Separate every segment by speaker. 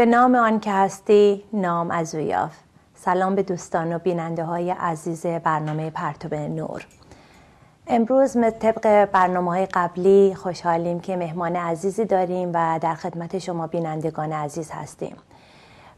Speaker 1: به نام آن که هستی نام از او سلام به دوستان و بیننده های عزیز برنامه به نور امروز طبق برنامه های قبلی خوشحالیم که مهمان عزیزی داریم و در خدمت شما بینندگان عزیز هستیم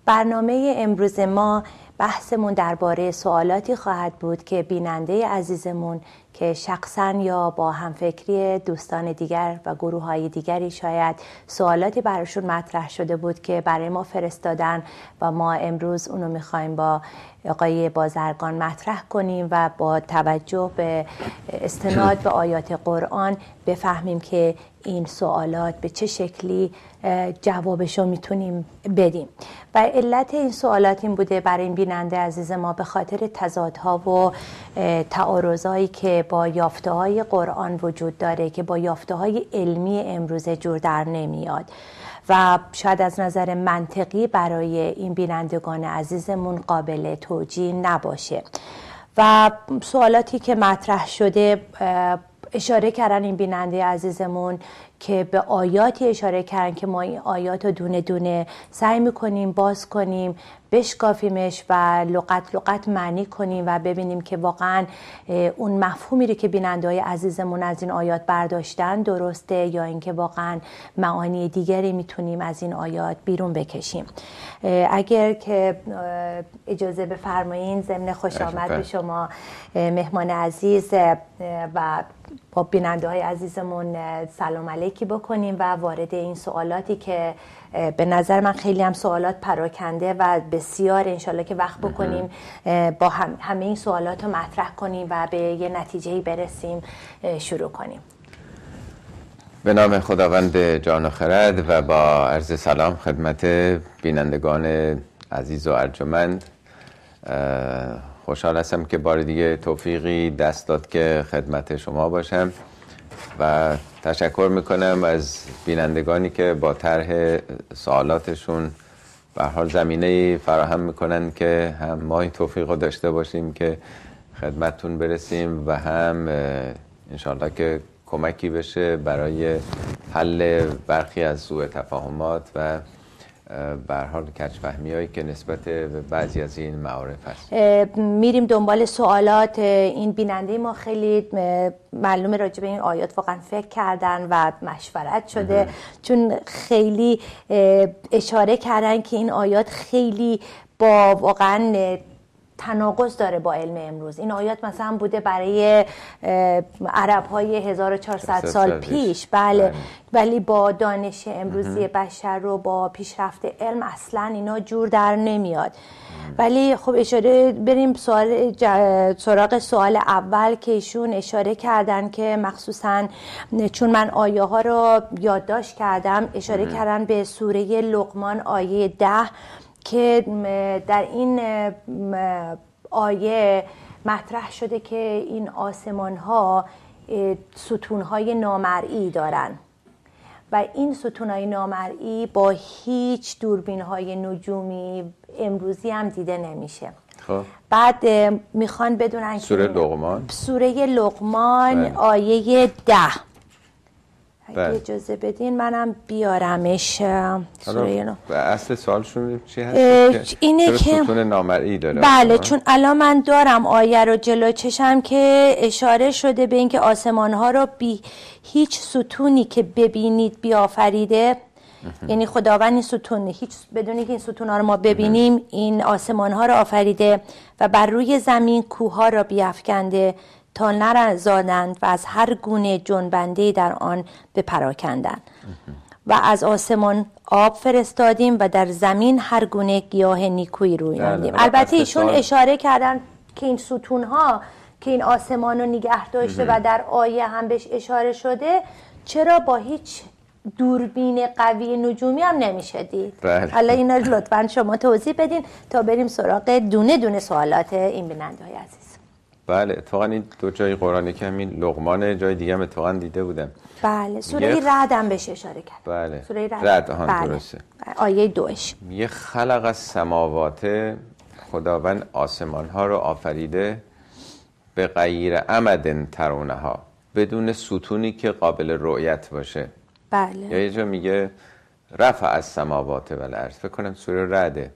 Speaker 1: برنامه امروز ما بحثمون درباره سوالاتی خواهد بود که بیننده عزیزمون که شخصا یا با همفکری دوستان دیگر و گروه های دیگری شاید سوالاتی براشون مطرح شده بود که برای ما فرستادن و ما امروز اونو میخوایم با آقای بازرگان مطرح کنیم و با توجه به استناد به آیات قرآن بفهمیم که این سوالات به چه شکلی جوابشو میتونیم بدیم و علت این سوالات این بوده برای این بیننده عزیز ما به خاطر تضادها و تعارضایی که با یافته های قرآن وجود داره که با یافته های علمی امروزه جور در نمیاد و شاید از نظر منطقی برای این بینندگان عزیزمون قابل توجیه نباشه و سوالاتی که مطرح شده اشاره کردن این بیننده عزیزمون که به آیاتی اشاره کردن که ما این آیات رو دونه دونه سعی میکنیم باز کنیم بشکافیمش و لغت لغت معنی کنیم و ببینیم که واقعا اون مفهومی رو که بیننده های عزیزمون از این آیات برداشتن درسته یا اینکه واقعا معانی دیگری میتونیم از این آیات بیرون بکشیم اگر که اجازه بفرمایین ضمن خوش بله، آمد به بله. شما مهمان عزیز و با بیننده های عزیزمون سلام علیکی بکنیم و وارد این سوالاتی که به نظر من خیلی هم سوالات پراکنده و بسیار انشالله که وقت بکنیم با هم همه این سوالات رو مطرح کنیم و به یه نتیجهی برسیم شروع کنیم
Speaker 2: به نام خداوند جان و خرد و با عرض سلام خدمت بینندگان عزیز و ارجمند خوشحال هستم که بار دیگه توفیقی دست داد که خدمت شما باشم و تشکر میکنم از بینندگانی که با طرح سوالاتشون به حال زمینه فراهم میکنن که هم ما این توفیق رو داشته باشیم که خدمتتون برسیم و هم انشالله که کمکی بشه برای حل برخی از سوء تفاهمات و بر حال کچفهمی هایی که نسبت به بعضی از این معارف هست
Speaker 1: میریم دنبال سوالات این بیننده ما خیلی معلومه راجع به این آیات واقعا فکر کردن و مشورت شده چون خیلی اشاره کردن که این آیات خیلی با واقعا تناقض داره با علم امروز این آیات مثلا بوده برای عرب های 1400 سال پیش بله. بله ولی با دانش امروزی بشر رو با پیشرفت علم اصلا اینا جور در نمیاد ولی خب اشاره بریم سوال سراغ سوال اول که ایشون اشاره کردن که مخصوصا چون من آیه ها رو یادداشت کردم اشاره کردن به سوره لقمان آیه ده که در این آیه مطرح شده که این آسمان ها ستون های نامرئی دارن و این ستون های نامرئی با هیچ دوربین های نجومی امروزی هم دیده نمیشه خب. بعد میخوان بدونن سوره لقمان سوره لقمان بله. آیه ده بله. اگه اجازه بدین منم بیارمش
Speaker 2: اصل سوالشون چی هست؟ اینه که نامرئی داره بله چون
Speaker 1: الان من دارم آیه رو جلو چشم که اشاره شده به اینکه آسمان ها رو بی هیچ ستونی که ببینید بیافریده یعنی خداوند این ستون هیچ بدون اینکه این ستون ها رو ما ببینیم این آسمان ها رو آفریده و بر روی زمین کوه ها را بیافکنده تا نرزادند و از هر گونه جنبنده در آن بپراکندند و از آسمان آب فرستادیم و در زمین هر گونه گیاه نیکویی رویاندیم بله، البته ایشون اشاره کردن که این ستون ها که این آسمان رو نگه داشته و در آیه هم بهش اشاره شده چرا با هیچ دوربین قوی نجومی هم نمیشه دید بله. حالا اینا لطفا شما توضیح بدین تا بریم سراغ دونه دونه سوالات این بیننده های عزیز
Speaker 2: بله اتفاقا این دو جای قرآن که همین لغمان جای دیگه هم اتفاقا دیده بودم
Speaker 1: بله سوره یه... رد هم بهش اشاره کرد بله سوره رد, رد بله. درسته آیه دوش
Speaker 2: یه خلق از سماوات خداوند آسمان ها رو آفریده به غیر عمد ترونه ها بدون ستونی که قابل رؤیت باشه بله یا یه جا میگه رفع از سماوات و الارض فکر کنم سوره رده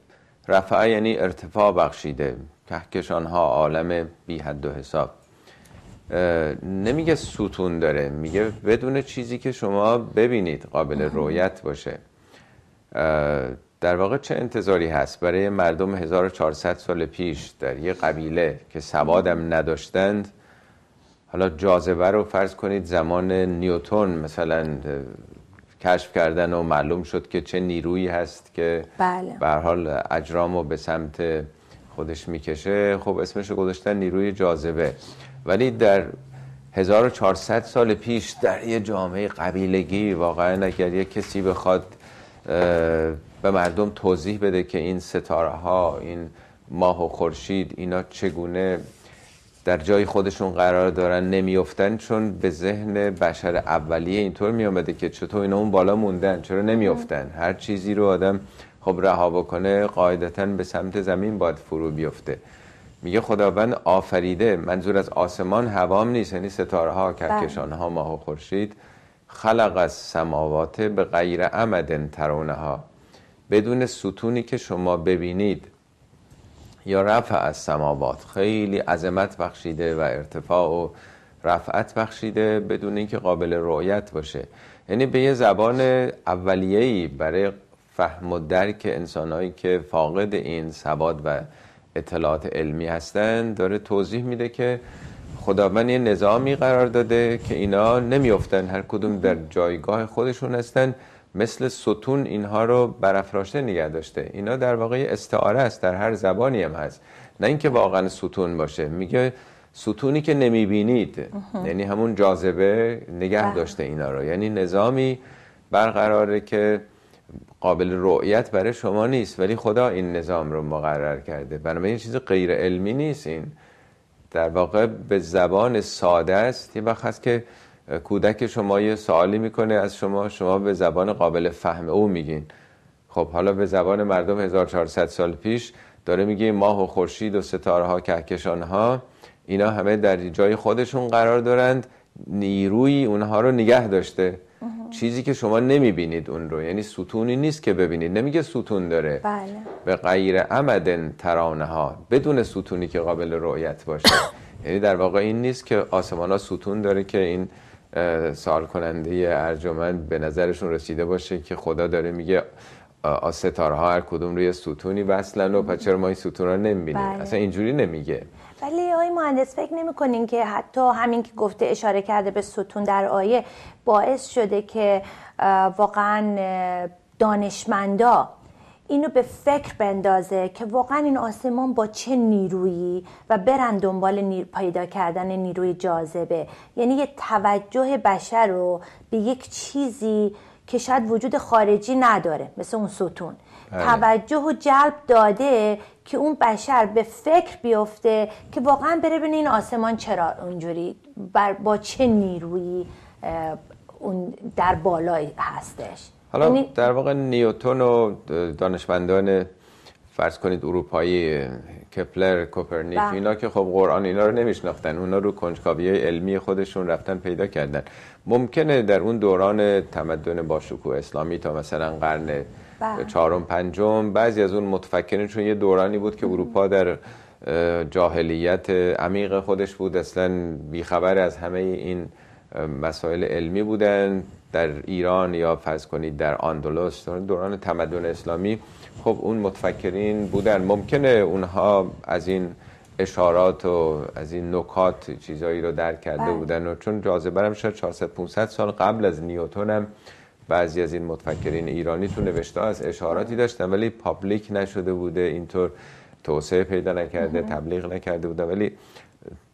Speaker 2: رفع یعنی ارتفاع بخشیده کهکشان ها عالم بی حد و حساب نمیگه ستون داره میگه بدون چیزی که شما ببینید قابل رویت باشه در واقع چه انتظاری هست برای مردم 1400 سال پیش در یه قبیله که سوادم نداشتند حالا جاذبه رو فرض کنید زمان نیوتون مثلا کشف کردن و معلوم شد که چه نیرویی هست که بله. به حال اجرام رو به سمت خودش میکشه خب اسمش گذاشتن نیروی جاذبه ولی در 1400 سال پیش در یه جامعه قبیلگی واقعا اگر یه کسی بخواد به مردم توضیح بده که این ستاره ها این ماه و خورشید اینا چگونه در جای خودشون قرار دارن نمیافتن چون به ذهن بشر اولیه اینطور میامده که چطور اینا اون بالا موندن چرا نمیافتن هر چیزی رو آدم خب رها بکنه قاعدتا به سمت زمین باید فرو بیفته میگه خداوند آفریده منظور از آسمان هوام نیست یعنی ستاره ها بله. کهکشان ها ماه و خورشید خلق از سماوات به غیر ترونه ها بدون ستونی که شما ببینید یا رفع از سماوات خیلی عظمت بخشیده و ارتفاع و رفعت بخشیده بدون اینکه قابل رؤیت باشه یعنی به یه زبان اولیه‌ای برای فهم و درک انسانهایی که فاقد این سواد و اطلاعات علمی هستند داره توضیح میده که خداوند یه نظامی قرار داده که اینا نمیافتن هر کدوم در جایگاه خودشون هستن مثل ستون اینها رو برافراشته نگه داشته اینا در واقع استعاره است در هر زبانی هم هست نه اینکه واقعا ستون باشه میگه ستونی که نمیبینید یعنی همون جاذبه نگه بله. داشته اینا رو یعنی نظامی برقراره که قابل رؤیت برای شما نیست ولی خدا این نظام رو مقرر کرده بنابراین چیز غیر علمی نیست این در واقع به زبان ساده است یه وقت هست که کودک شما یه سوالی میکنه از شما شما به زبان قابل فهم او میگین خب حالا به زبان مردم 1400 سال پیش داره میگه ماه و خورشید و ستاره ها کهکشان ها اینا همه در جای خودشون قرار دارند نیروی اونها رو نگه داشته چیزی که شما نمیبینید اون رو یعنی ستونی نیست که ببینید نمیگه ستون داره بله. به غیر عمدن ترانه ها بدون ستونی که قابل رؤیت باشه یعنی در واقع این نیست که آسمان ها ستون داره که این سال کننده ارجمند به نظرشون رسیده باشه که خدا داره میگه ستاره ها هر کدوم روی ستونی وصلن و پس چرا ما این ستون رو نمیبینیم بله. اصلا اینجوری نمیگه
Speaker 1: ولی آقای مهندس فکر نمیکنین که حتی همین که گفته اشاره کرده به ستون در آیه باعث شده که واقعا دانشمندا اینو به فکر بندازه که واقعا این آسمان با چه نیرویی و برن دنبال نیر پیدا کردن نیروی جاذبه یعنی یه توجه بشر رو به یک چیزی که شاید وجود خارجی نداره مثل اون ستون بله. توجه و جلب داده که اون بشر به فکر بیفته که واقعا بره بینه این آسمان چرا اونجوری با چه نیرویی اون در بالای هستش حالا یعنی
Speaker 2: در واقع نیوتون و دانشمندان فرض کنید اروپایی کپلر کوپرنیک بله. اینا که خب قرآن اینا رو نمیشناختن اونا رو کنجکاوی علمی خودشون رفتن پیدا کردن ممکنه در اون دوران تمدن باشکوه اسلامی تا مثلا قرن بله. چهارم پنجم بعضی از اون متفکرین چون یه دورانی بود که اروپا در جاهلیت عمیق خودش بود اصلا بیخبر از همه این مسائل علمی بودن در ایران یا فرض کنید در آندلس دوران تمدن اسلامی خب اون متفکرین بودن ممکنه اونها از این اشارات و از این نکات چیزایی رو درک کرده بله. بودن و چون جاذبه هم شاید 400 500 سال قبل از نیوتن بعضی از این متفکرین ایرانی تو نوشته از اشاراتی داشتن ولی پابلیک نشده بوده اینطور توسعه پیدا نکرده تبلیغ نکرده بوده ولی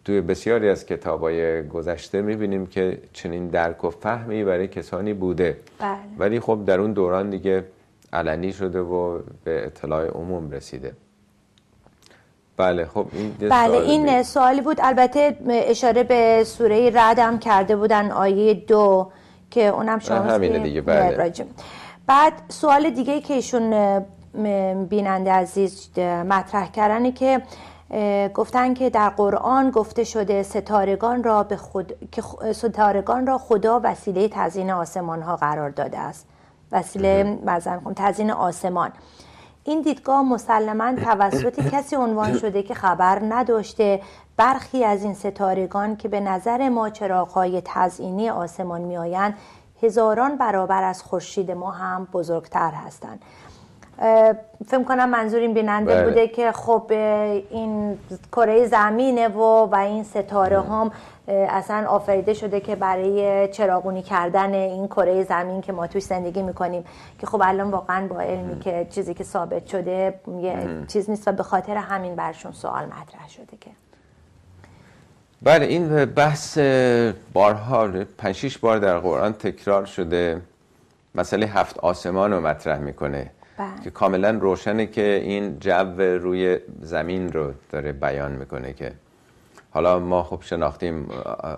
Speaker 2: توی بسیاری از کتابای گذشته میبینیم که چنین درک و فهمی برای کسانی بوده بله. ولی خب در اون دوران دیگه علنی شده و به اطلاع عموم رسیده بله خب
Speaker 1: این بله این سوالی بود البته اشاره به سوره رد هم کرده بودن آیه دو که اونم شما همینه دیگه بله بعد سوال دیگه که ایشون بیننده عزیز مطرح کردنه که گفتن که در قرآن گفته شده ستارگان را به خود... ستارگان را خدا وسیله تزیین آسمان ها قرار داده است وسیله بله. خب تزیین آسمان این دیدگاه مسلما توسط کسی عنوان شده که خبر نداشته برخی از این ستارگان که به نظر ما چراغهای تزئینی آسمان میآیند هزاران برابر از خورشید ما هم بزرگتر هستند فکر کنم منظور این بیننده بله. بوده که خب این کره زمینه و و این ستاره بله. هم اصلا آفریده شده که برای چراغونی کردن این کره زمین که ما توش زندگی میکنیم که خب الان واقعا با علمی که چیزی که ثابت شده یه چیز نیست و به خاطر همین برشون سوال مطرح شده که
Speaker 2: بله این بحث بارها پنج بار در قرآن تکرار شده مسئله هفت آسمان رو مطرح میکنه بله. که کاملا روشنه که این جو روی زمین رو داره بیان میکنه که حالا ما خب شناختیم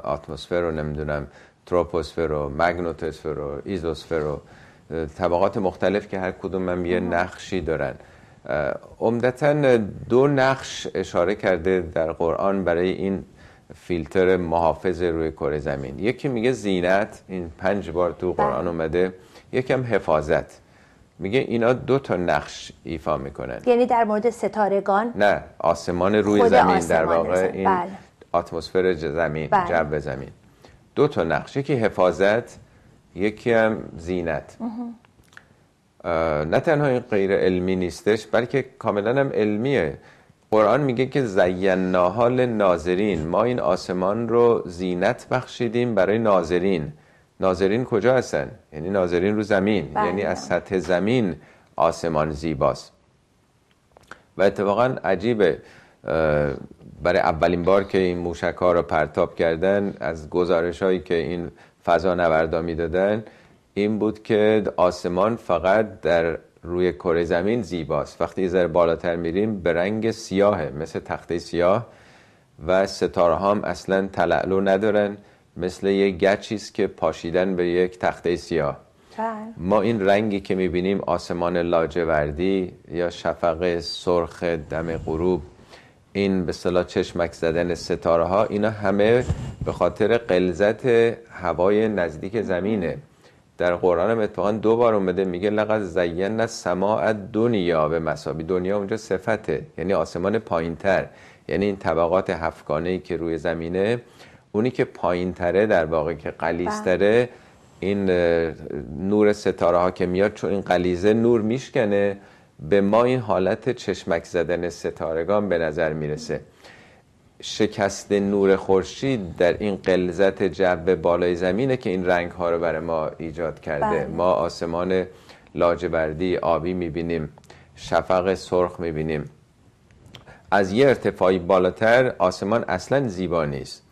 Speaker 2: اتمسفر رو نمیدونم تروپوسفر و مگنوتوسفر و ایزوسفر و طبقات مختلف که هر کدوم هم یه نقشی دارن عمدتا دو نقش اشاره کرده در قرآن برای این فیلتر محافظ روی کره زمین یکی میگه زینت این پنج بار تو قرآن بله. اومده یکم حفاظت میگه اینا دو تا نقش ایفا میکنن
Speaker 1: یعنی در مورد ستارگان
Speaker 2: نه آسمان روی زمین آسمان در واقع زمین. این بله. اتمسفر زمین بله. جو زمین دو تا نقش یکی حفاظت یکی هم زینت نه تنها این غیر علمی نیستش بلکه کاملا هم علمیه قرآن میگه که زیناها ناظرین ما این آسمان رو زینت بخشیدیم برای ناظرین ناظرین کجا هستن یعنی ناظرین رو زمین بله. یعنی از سطح زمین آسمان زیباست و اتفاقا عجیبه برای اولین بار که این موشک ها رو پرتاب کردن از گزارش هایی که این فضا نوردا میدادن این بود که آسمان فقط در روی کره زمین زیباست وقتی یه ذره بالاتر میریم به رنگ سیاهه مثل تخته سیاه و ستاره هم اصلا تلعلو ندارن مثل یه گچی است که پاشیدن به یک تخته سیاه بله. ما این رنگی که میبینیم آسمان لاجوردی یا شفق سرخ دم غروب این به صلاح چشمک زدن ستاره ها اینا همه به خاطر قلزت هوای نزدیک زمینه در قرآن هم اتفاقا دو بار اومده میگه لقد زینا سماع دنیا به مسابی دنیا اونجا صفته یعنی آسمان پایینتر یعنی این طبقات هفتگانه ای که روی زمینه اونی که پایین تره در واقع که قلیز تره بله. این نور ستاره ها که میاد چون این قلیزه نور میشکنه به ما این حالت چشمک زدن ستارگان به نظر میرسه شکست نور خورشید در این قلزت جو بالای زمینه که این رنگ ها رو برای ما ایجاد کرده بله. ما آسمان لاجوردی آبی میبینیم شفق سرخ میبینیم از یه ارتفاعی بالاتر آسمان اصلا زیبا نیست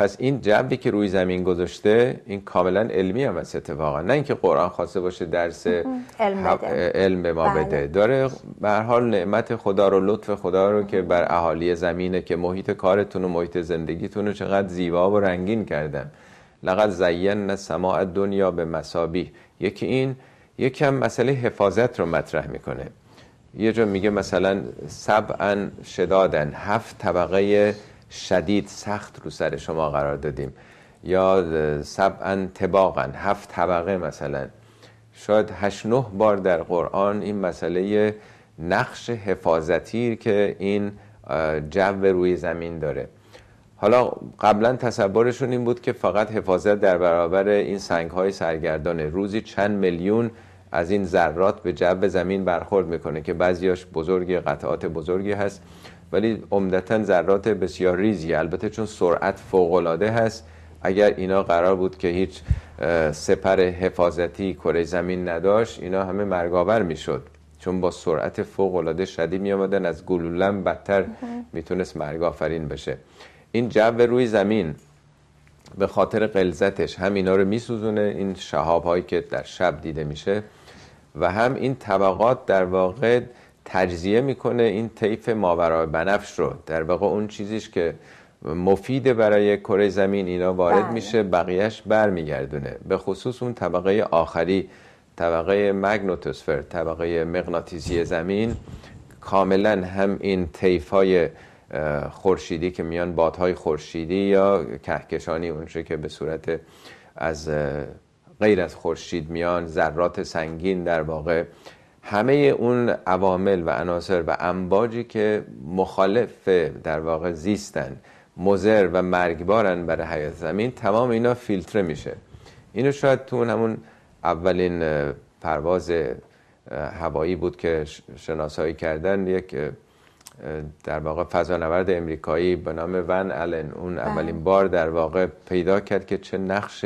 Speaker 2: پس این جبری که روی زمین گذاشته این کاملا علمی هم است اتفاقا نه اینکه قرآن خواسته باشه درس علم, علم به ما بله. بده داره به حال نعمت خدا رو لطف خدا رو که بر اهالی زمینه که محیط کارتون و محیط زندگیتون رو چقدر زیبا و رنگین کردن لقد زین سماع دنیا به مسابی یکی این یکم مسئله حفاظت رو مطرح میکنه یه جا میگه مثلا ان شدادن هفت طبقه شدید سخت رو سر شما قرار دادیم یا سبعا تباقا هفت طبقه مثلا شاید هشت نه بار در قرآن این مسئله نقش حفاظتی که این جو روی زمین داره حالا قبلا تصورشون این بود که فقط حفاظت در برابر این سنگ های سرگردانه روزی چند میلیون از این ذرات به جو زمین برخورد میکنه که بعضیاش بزرگی قطعات بزرگی هست ولی عمدتا ذرات بسیار ریزی البته چون سرعت العاده هست اگر اینا قرار بود که هیچ سپر حفاظتی کره زمین نداشت اینا همه مرگاور میشد چون با سرعت فوق العاده شدید می آمدن از گلولم بدتر میتونست مرگ آفرین بشه این جو روی زمین به خاطر قلزتش هم اینا رو میسوزونه این شهاب هایی که در شب دیده میشه و هم این طبقات در واقع تجزیه میکنه این طیف ماورا بنفش رو در واقع اون چیزیش که مفید برای کره زمین اینا وارد بله. میشه بقیهش برمیگردونه به خصوص اون طبقه آخری طبقه مگنوتوسفر طبقه مغناطیسی زمین کاملا هم این طیف های خورشیدی که میان بادهای خورشیدی یا کهکشانی اونچه که به صورت از غیر از خورشید میان ذرات سنگین در واقع همه اون عوامل و عناصر و انباجی که مخالف در واقع زیستن مزر و مرگبارن برای حیات زمین تمام اینا فیلتره میشه اینو شاید تو همون اولین پرواز هوایی بود که شناسایی کردن یک در واقع فضانورد امریکایی به نام ون الن اون بله. اولین بار در واقع پیدا کرد که چه نقش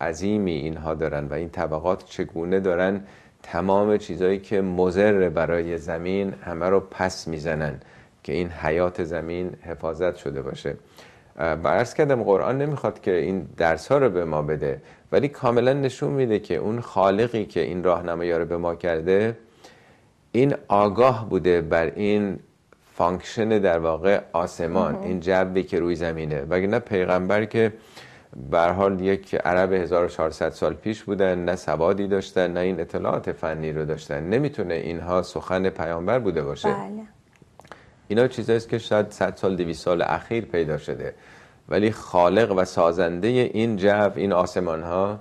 Speaker 2: عظیمی اینها دارن و این طبقات چگونه دارن تمام چیزایی که مضر برای زمین همه رو پس میزنن که این حیات زمین حفاظت شده باشه برس کردم قرآن نمیخواد که این درس ها رو به ما بده ولی کاملا نشون میده که اون خالقی که این راهنمایی رو به ما کرده این آگاه بوده بر این فانکشن در واقع آسمان این جبه که روی زمینه وگرنه پیغمبر که بر حال یک عرب 1400 سال پیش بودن نه سوادی داشتن نه این اطلاعات فنی رو داشتن نمیتونه اینها سخن پیامبر بوده باشه بله. اینا چیزاییست که شاید 100 سال 200 سال اخیر پیدا شده ولی خالق و سازنده این جو این آسمان ها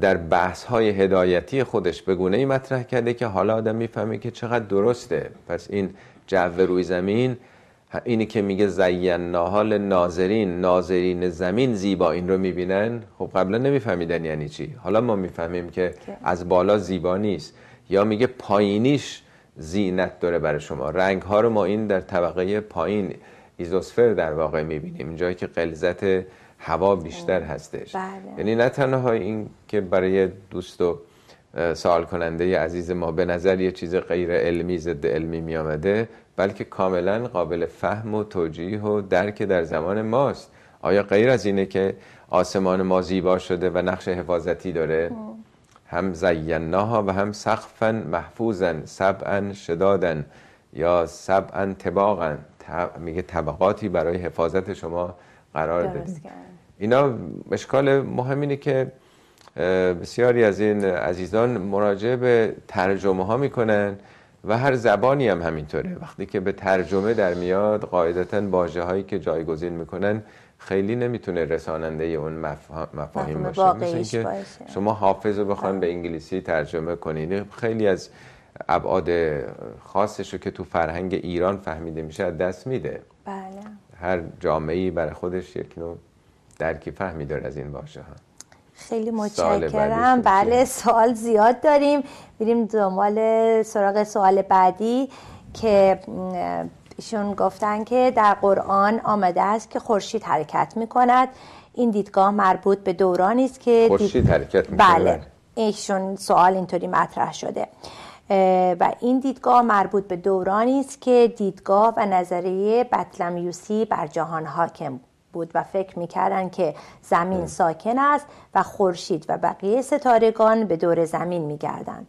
Speaker 2: در بحث های هدایتی خودش به گونه ای مطرح کرده که حالا آدم میفهمه که چقدر درسته پس این جو روی زمین اینی که میگه زیناها ناظرین ناظرین زمین زیبا این رو میبینن خب قبلا نمیفهمیدن یعنی چی حالا ما میفهمیم که از بالا زیبا نیست یا میگه پایینیش زینت داره برای شما رنگ ها رو ما این در طبقه پایین ایزوسفر در واقع میبینیم جایی که قلزت هوا بیشتر هستش بله. یعنی نه تنها این که برای دوست و سوال کننده عزیز ما به نظر یه چیز غیر علمی ضد علمی میامده بلکه کاملا قابل فهم و توجیه و درک در زمان ماست آیا غیر از اینه که آسمان ما زیبا شده و نقش حفاظتی داره خب. هم زیناها و هم سقفا محفوظا سبعا شدادن یا سبعا تباقا میگه طبقاتی برای حفاظت شما قرار داده اینا مشکال مهم اینه که بسیاری از این عزیزان مراجعه به ترجمه ها میکنن و هر زبانی هم همینطوره وقتی که به ترجمه در میاد قاعدتا باجه هایی که جایگزین میکنن خیلی نمیتونه رساننده اون مفاهیم باشه مثل که شما حافظ رو بخوان به انگلیسی ترجمه کنین خیلی از ابعاد خاصش رو که تو فرهنگ ایران فهمیده میشه از دست میده بله هر جامعه برای خودش یک نوع درکی فهمی داره از این باشه ها
Speaker 1: خیلی متشکرم بله سوال زیاد داریم میریم دنبال سراغ سوال بعدی که ایشون گفتن که در قرآن آمده است که خورشید حرکت می کند این دیدگاه مربوط به دورانی است که خورشید حرکت می بله ایشون سوال اینطوری مطرح شده و این دیدگاه مربوط به دورانی است که دیدگاه و نظریه بطلمیوسی بر جهان حاکم بود و فکر میکردن که زمین ساکن است و خورشید و بقیه ستارگان به دور زمین میگردن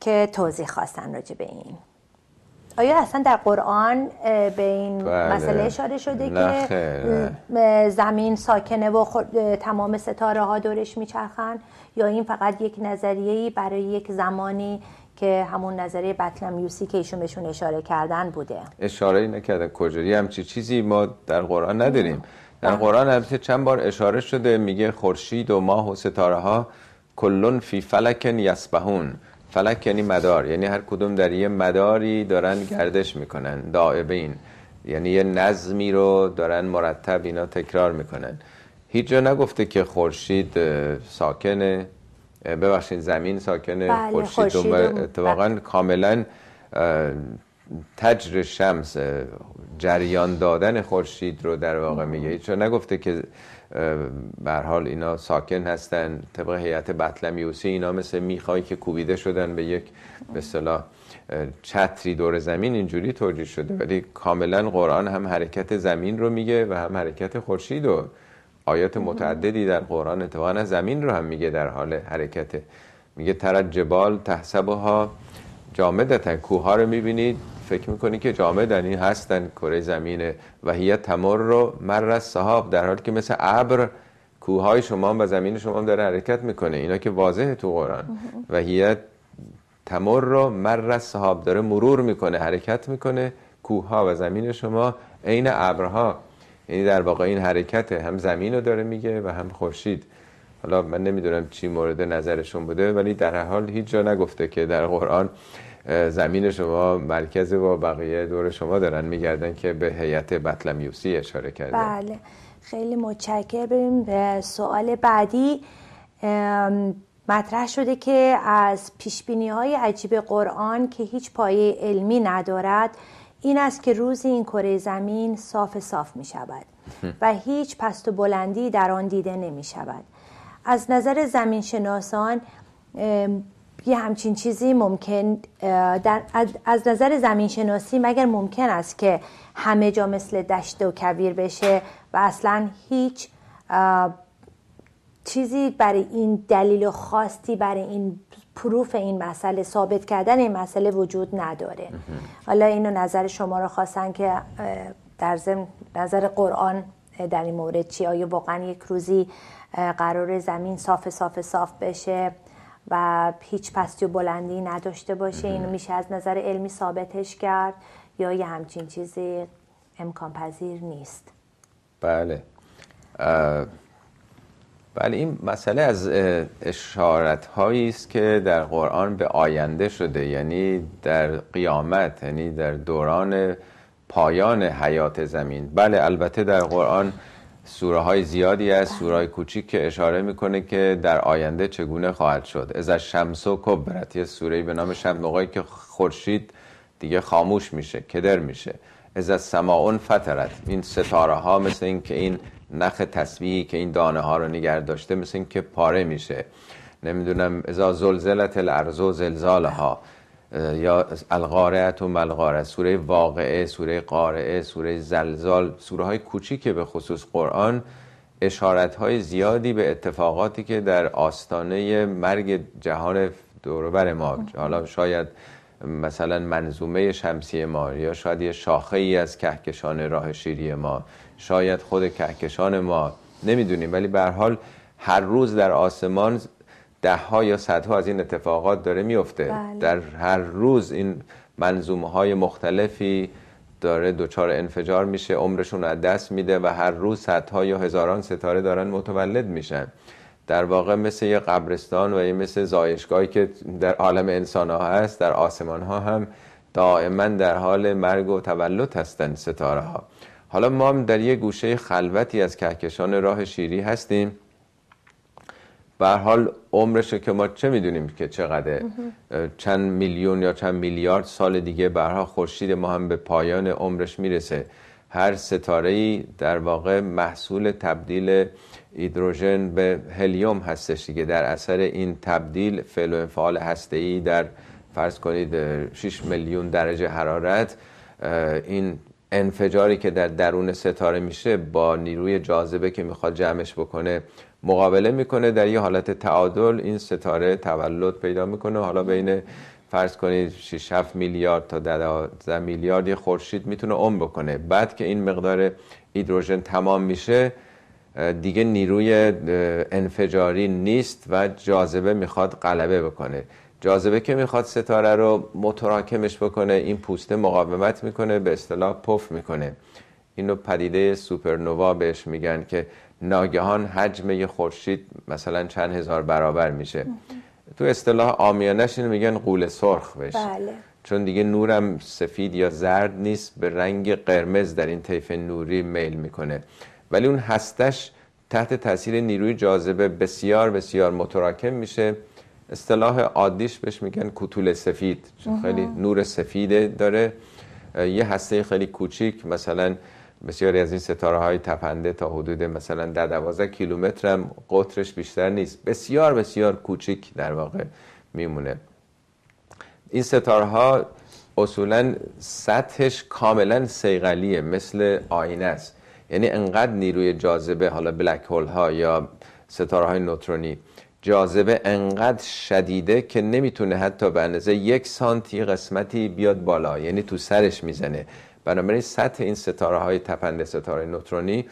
Speaker 1: که توضیح خواستن راجع به این آیا اصلا در قرآن به این بله. مسئله اشاره شده که زمین ساکنه و تمام ستاره ها دورش میچرخن یا این فقط یک نظریه برای یک زمانی که همون نظریه یوسی که ایشون بهشون اشاره کردن بوده
Speaker 2: اشاره ای نکرده کجوری همچی چیزی ما در قرآن نداریم در بله. قرآن البته چند بار اشاره شده میگه خورشید و ماه و ستاره ها کلون فی فلکن یسبهون فلک یعنی مدار یعنی هر کدوم در یه مداری دارن گردش میکنن دائبین یعنی یه نظمی رو دارن مرتب اینا تکرار میکنن هیچ جا نگفته که خورشید ساکنه ببخشید زمین ساکن بله، خورشید و اتفاقا بله. کاملا تجر شمس جریان دادن خورشید رو در واقع میگه چون نگفته که به حال اینا ساکن هستن طبق هیئت بطلمیوسی اینا مثل میخوای که کوبیده شدن به یک به اصطلاح چتری دور زمین اینجوری توجیه شده ولی کاملا قرآن هم حرکت زمین رو میگه و هم حرکت خورشید رو آیات متعددی در قرآن اتفاقا زمین رو هم میگه در حال حرکت میگه ترد جبال تحسبها جامدتن کوه رو میبینید فکر میکنی که جامدن این هستن کره زمینه و هی تمر رو مر صحاب در حال که مثل ابر کوههای شما و زمین شما داره حرکت میکنه اینا که واضحه تو قرآن و هی تمر رو مر صحاب داره مرور میکنه حرکت میکنه کوه ها و زمین شما عین ابرها یعنی در واقع این حرکت هم زمین رو داره میگه و هم خورشید حالا من نمیدونم چی مورد نظرشون بوده ولی در حال هیچ جا نگفته که در قرآن زمین شما مرکز و بقیه دور شما دارن میگردن که به هیئت بطلمیوسی اشاره کرده
Speaker 1: بله خیلی متشکر بریم به سوال بعدی مطرح شده که از پیشبینی های عجیب قرآن که هیچ پایه علمی ندارد این است که روزی این کره زمین صاف صاف می شود و هیچ پست و بلندی در آن دیده نمی شود از نظر زمین شناسان یه همچین چیزی ممکن از نظر زمین شناسی مگر ممکن است که همه جا مثل دشت و کویر بشه و اصلا هیچ چیزی برای این دلیل و خواستی برای این پروف این مسئله ثابت کردن این مسئله وجود نداره حالا اینو نظر شما رو خواستن که در نظر قرآن در این مورد چی آیا واقعا یک روزی قرار زمین صاف صاف صاف بشه و هیچ پستی و بلندی نداشته باشه اینو میشه از نظر علمی ثابتش کرد یا یه همچین چیزی امکان پذیر نیست
Speaker 2: بله بله این مسئله از اشارت هایی است که در قرآن به آینده شده یعنی در قیامت یعنی در دوران پایان حیات زمین بله البته در قرآن سوره های زیادی از سوره کوچیک که اشاره میکنه که در آینده چگونه خواهد شد از شمس و کبرت یه سوره به نام شم موقعی که خورشید دیگه خاموش میشه کدر میشه از سماون فترت این ستاره ها مثل که این نخ تصویی که این دانه ها رو نگر داشته مثل که پاره میشه نمیدونم ازا زلزلت الارض و ها یا القارعت و ملقاره سوره واقعه سوره قارعه سوره زلزال سوره های که به خصوص قرآن اشارت های زیادی به اتفاقاتی که در آستانه مرگ جهان دوربر ما حالا شاید مثلا منظومه شمسی ما یا شاید یه شاخه ای از کهکشان راه شیری ما شاید خود کهکشان ما نمیدونیم ولی به حال هر روز در آسمان ده ها یا صدها از این اتفاقات داره میفته بله. در هر روز این منظومه های مختلفی داره دچار انفجار میشه عمرشون از دست میده و هر روز صدها یا هزاران ستاره دارن متولد میشن در واقع مثل یه قبرستان و یه مثل زایشگاهی که در عالم انسان ها هست در آسمان ها هم دائما در حال مرگ و تولد هستن ستاره ها حالا ما هم در یه گوشه خلوتی از کهکشان راه شیری هستیم به حال عمرش که ما چه میدونیم که چقدر چند میلیون یا چند میلیارد سال دیگه برها خورشید ما هم به پایان عمرش میرسه هر ستاره در واقع محصول تبدیل هیدروژن به هلیوم هستش دیگه در اثر این تبدیل فعل و انفعال در فرض کنید 6 میلیون درجه حرارت این انفجاری که در درون ستاره میشه با نیروی جاذبه که میخواد جمعش بکنه مقابله میکنه در یه حالت تعادل این ستاره تولد پیدا میکنه حالا بین فرض کنید 6 7 میلیارد تا 12 میلیارد یه خورشید میتونه عمر بکنه بعد که این مقدار هیدروژن تمام میشه دیگه نیروی انفجاری نیست و جاذبه میخواد غلبه بکنه جاذبه که میخواد ستاره رو متراکمش بکنه این پوسته مقاومت میکنه به اصطلاح پف میکنه اینو پدیده سوپرنوا بهش میگن که ناگهان حجم یه خورشید مثلا چند هزار برابر میشه تو اصطلاح آمیانش اینو میگن قول سرخ بشه بله. چون دیگه نورم سفید یا زرد نیست به رنگ قرمز در این طیف نوری میل میکنه ولی اون هستش تحت تاثیر نیروی جاذبه بسیار بسیار متراکم میشه اصطلاح عادیش بهش میگن کتول سفید چون خیلی نور سفیده داره یه هسته خیلی کوچیک مثلا بسیاری از این ستاره های تپنده تا حدود مثلا در دوازه کیلومتر هم قطرش بیشتر نیست بسیار بسیار کوچیک در واقع میمونه این ستاره ها اصولا سطحش کاملا سیغلیه مثل آینه است یعنی انقدر نیروی جاذبه حالا بلک هول ها یا ستاره های نوترونی جاذبه انقدر شدیده که نمیتونه حتی به اندازه یک سانتی قسمتی بیاد بالا یعنی تو سرش میزنه بنابراین سطح این ستاره های تپنده ستاره نوترونی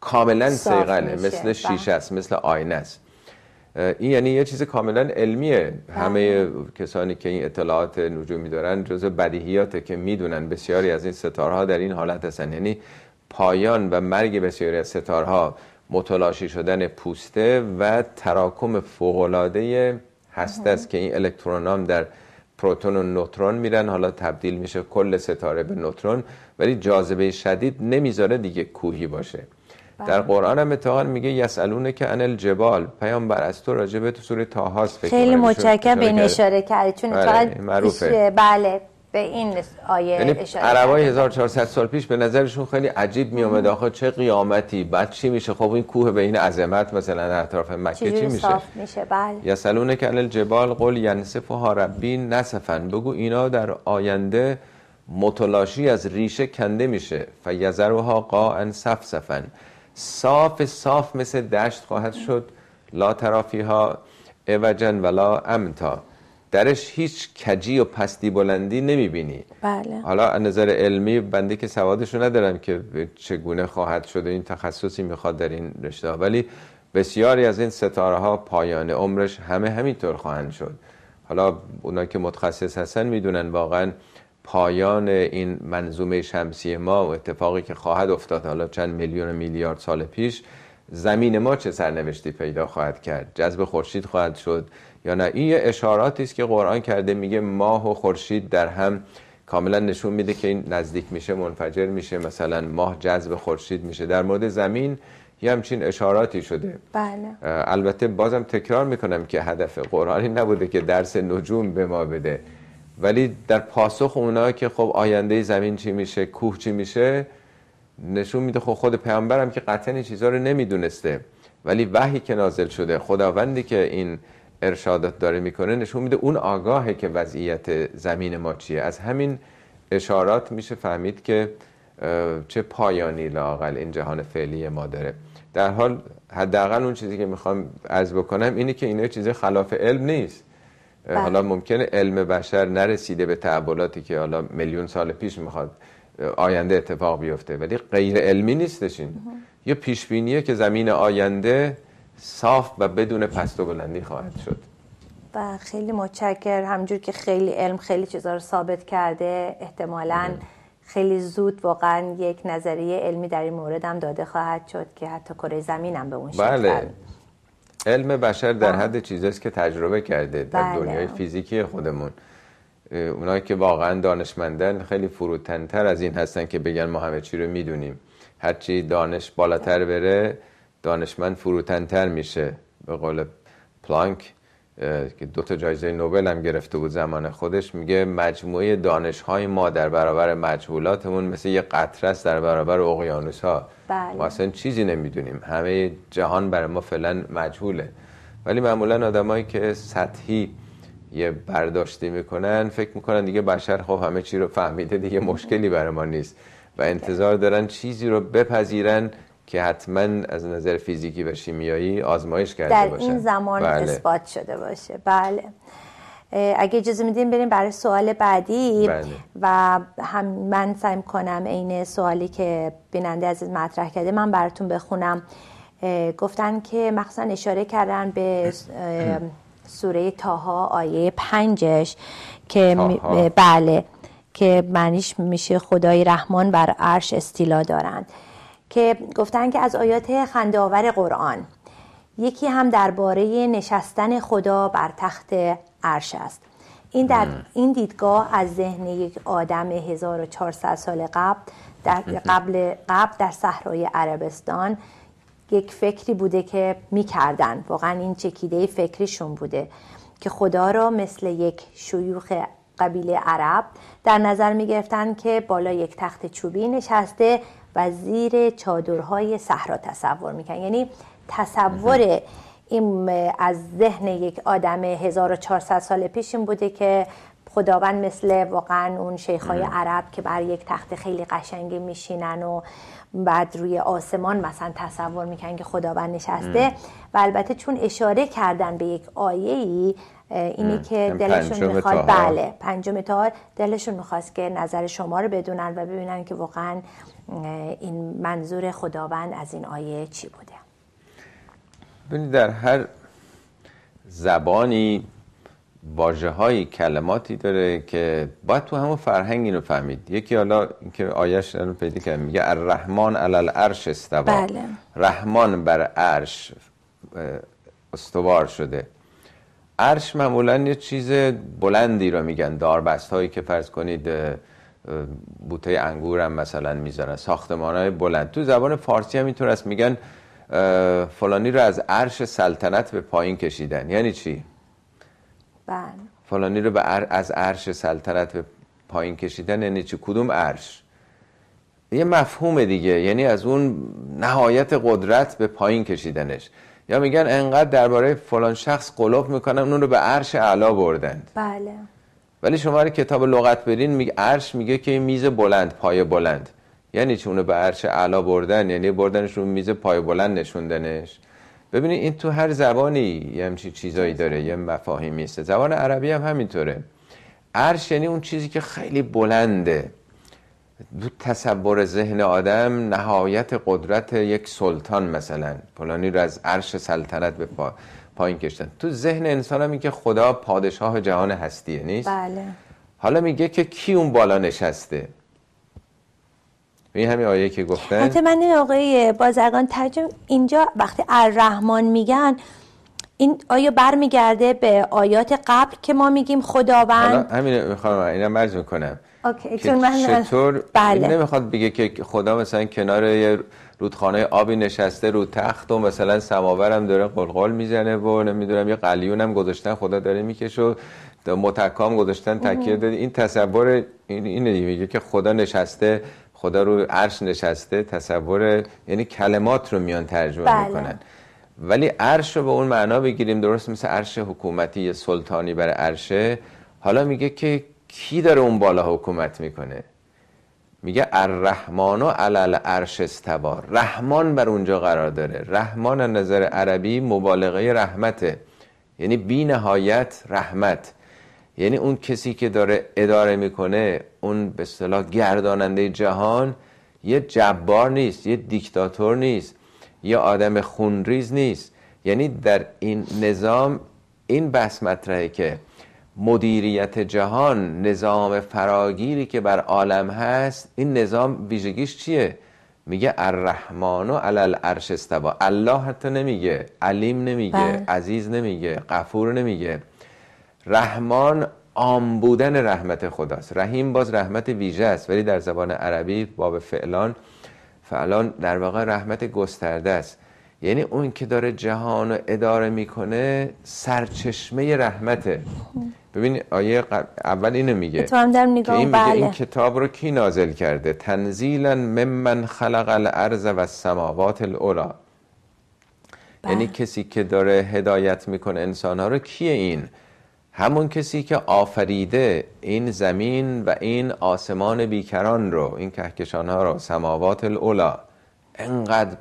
Speaker 2: کاملا سیغله مثل بله. شیشه است مثل آینه است این یعنی یه چیز کاملا علمیه بله. همه کسانی که این اطلاعات نجومی دارن جز بدیهیاته که میدونن بسیاری از این ستاره ها در این حالت هستن یعنی پایان و مرگ بسیاری از ستاره ها متلاشی شدن پوسته و تراکم فوقلاده هسته است که این الکترون هم در پروتون و نوترون میرن حالا تبدیل میشه کل ستاره به نوترون ولی جاذبه شدید نمیذاره دیگه کوهی باشه بله. در قرآن هم میگه یسالونه که جبال الجبال پیامبر از تو راجبه تو سوره تاهاست خیلی متشکرم به این اشاره
Speaker 1: چون بله. بله به این آیه یعنی عربای
Speaker 2: 1400 سال پیش به نظرشون خیلی عجیب می اومد آخه چه قیامتی بعد چی میشه خب این کوه به این عظمت مثلا اطراف مکه چی میشه
Speaker 1: میشه بله
Speaker 2: یسلون کل الجبال قل و ربی نسفن بگو اینا در آینده متلاشی از ریشه کنده میشه قا صف سفسفن صاف صاف مثل دشت خواهد شد لا ها اوجن ولا امتا درش هیچ کجی و پستی بلندی نمیبینی بله. حالا نظر علمی بنده که سوادشو ندارم که چگونه خواهد شده این تخصصی میخواد در این رشته ولی بسیاری از این ستاره ها پایان عمرش همه همینطور خواهند شد حالا اونا که متخصص هستن میدونن واقعا پایان این منظومه شمسی ما و اتفاقی که خواهد افتاد حالا چند میلیون میلیارد سال پیش زمین ما چه سرنوشتی پیدا خواهد کرد جذب خورشید خواهد شد یا نه این یه اشاراتی است که قرآن کرده میگه ماه و خورشید در هم کاملا نشون میده که این نزدیک میشه منفجر میشه مثلا ماه جذب خورشید میشه در مورد زمین یه همچین اشاراتی شده بله البته بازم تکرار میکنم که هدف قرآنی نبوده که درس نجوم به ما بده ولی در پاسخ اونا که خب آینده زمین چی میشه کوه چی میشه نشون میده خب خود پیامبرم که قطعا این چیزها رو نمیدونسته ولی وحی که نازل شده خداوندی که این ارشادت داره میکنه نشون میده اون آگاهه که وضعیت زمین ما چیه از همین اشارات میشه فهمید که چه پایانی لاقل این جهان فعلی ما داره در حال حداقل اون چیزی که میخوام عرض بکنم اینه که اینا چیز خلاف علم نیست بله. حالا ممکنه علم بشر نرسیده به تعبولاتی که حالا میلیون سال پیش میخواد آینده اتفاق بیفته ولی غیر علمی نیستش این یه پیشبینیه که زمین آینده صاف و بدون پست و بلندی خواهد شد
Speaker 1: و خیلی متشکر همجور که خیلی علم خیلی چیزا رو ثابت کرده احتمالا خیلی زود واقعا یک نظریه علمی در این مورد هم داده خواهد شد که حتی کره زمین هم به اون شکل بله.
Speaker 2: علم بشر در بله. حد چیزاست که تجربه کرده در بله. دنیای فیزیکی خودمون اونایی که واقعا دانشمندن خیلی فروتنتر از این هستن که بگن ما همه چی رو میدونیم هرچی دانش بالاتر بره دانشمند فروتنتر میشه به قول پلانک که دو تا جایزه نوبل هم گرفته بود زمان خودش میگه مجموعه دانش های ما در برابر مجهولاتمون مثل یه است در برابر اقیانوس ها
Speaker 1: بله. ما اصلا
Speaker 2: چیزی نمیدونیم همه جهان برای ما فعلا مجهوله ولی معمولا آدمایی که سطحی یه برداشتی میکنن فکر میکنن دیگه بشر خب همه چی رو فهمیده دیگه مشکلی برای ما نیست و انتظار دارن چیزی رو بپذیرن که حتما از نظر فیزیکی و شیمیایی آزمایش کرده در این زمان بله. اثبات
Speaker 1: شده باشه بله اگه اجازه میدیم بریم برای سوال بعدی بله. و هم من سعی کنم عین سوالی که بیننده عزیز مطرح کرده من براتون بخونم گفتن که مخصوصا اشاره کردن به سوره تاها آیه پنجش که بله که معنیش میشه خدای رحمان بر عرش استیلا دارند که گفتن که از آیات خنداور قرآن یکی هم درباره نشستن خدا بر تخت عرش است این, در این دیدگاه از ذهن یک آدم 1400 سال قبل در قبل قبل در صحرای عربستان یک فکری بوده که میکردن واقعا این چکیده فکریشون بوده که خدا را مثل یک شیوخ قبیله عرب در نظر می که بالا یک تخت چوبی نشسته و زیر چادرهای صحرا تصور میکنن یعنی تصور این از ذهن یک آدم 1400 سال پیش این بوده که خداوند مثل واقعا اون شیخهای عرب که بر یک تخت خیلی قشنگی میشینن و بعد روی آسمان مثلا تصور میکنن که خداوند نشسته و البته چون اشاره کردن به یک آیه ای اینی که یعنی دلشون میخواد بله پنجم تا دلشون میخواست که نظر شما رو بدونن و ببینن که واقعا این منظور خداوند از این آیه چی بوده
Speaker 2: ببینید در هر زبانی واجه های کلماتی داره که باید تو همون فرهنگی رو فهمید یکی حالا که آیش رو پیدا کرد میگه الرحمن علی عرش استوار بله. رحمان بر عرش استوار شده عرش معمولا یه چیز بلندی رو میگن داربست هایی که فرض کنید بوته انگور هم مثلا میذارن ساختمان های بلند تو زبان فارسی هم اینطور است میگن فلانی رو از عرش سلطنت به پایین کشیدن یعنی چی؟ بله فلانی رو به از عرش سلطنت به پایین کشیدن یعنی چی؟ کدوم عرش؟ یه مفهوم دیگه یعنی از اون نهایت قدرت به پایین کشیدنش یا میگن انقدر درباره فلان شخص قلوب میکنن اون رو به عرش علا بردند بله ولی شما رو کتاب لغت برین میگه عرش میگه که میز بلند پای بلند یعنی چونه به عرش علا بردن یعنی بردنش رو میز پای بلند نشوندنش ببینید این تو هر زبانی یه همچی چیزایی داره یه مفاهیمی میسته زبان عربی هم همینطوره عرش یعنی اون چیزی که خیلی بلنده دو تصور ذهن آدم نهایت قدرت یک سلطان مثلا فلانی رو از عرش سلطنت به پا پایین کشتن تو ذهن انسان هم که خدا پادشاه جهان هستیه نیست بله حالا میگه که کی اون بالا نشسته این همین آیه که گفتن حتی
Speaker 1: من این آقای بازرگان ترجم اینجا وقتی الرحمن میگن این آیا برمیگرده به آیات قبل که ما میگیم خداوند
Speaker 2: همین میخوام اینا مرز میکنم
Speaker 1: اوکی چون من چطور
Speaker 2: بله. نمیخواد بگه که خدا مثلا کنار یه رودخانه آبی نشسته رو تخت و مثلا سماورم داره قلقل میزنه و نمیدونم یه قلیونم گذاشتن خدا داره میکشه و متکام گذاشتن تکیه داده این تصور این اینه میگه که خدا نشسته خدا رو عرش نشسته تصور یعنی کلمات رو میان ترجمه بله. میکنن ولی عرش رو به اون معنا بگیریم درست مثل عرش حکومتی سلطانی بر عرشه حالا میگه که کی داره اون بالا حکومت میکنه میگه الرحمن و علل عرش رحمان بر اونجا قرار داره رحمان از نظر عربی مبالغه رحمته یعنی بی نهایت رحمت یعنی اون کسی که داره اداره میکنه اون به صلاح گرداننده جهان یه جبار نیست یه دیکتاتور نیست یه آدم خونریز نیست یعنی در این نظام این بحث مطرحه که مدیریت جهان نظام فراگیری که بر عالم هست این نظام ویژگیش چیه میگه الرحمن و علل عرش استوا الله حتی نمیگه علیم نمیگه بله. عزیز نمیگه غفور نمیگه رحمان عام بودن رحمت خداست رحیم باز رحمت ویژه است ولی در زبان عربی باب فعلان فعلان در واقع رحمت گسترده است یعنی اون که داره جهان رو اداره میکنه سرچشمه رحمته خب. ببین آیه اول اینو میگه
Speaker 1: این بله. این
Speaker 2: کتاب رو کی نازل کرده تنزیلا ممن خلق الارض و السماوات العلا
Speaker 1: بله. یعنی
Speaker 2: کسی که داره هدایت میکنه انسانها رو کیه این همون کسی که آفریده این زمین و این آسمان بیکران رو این کهکشان ها رو سماوات الاولا انقدر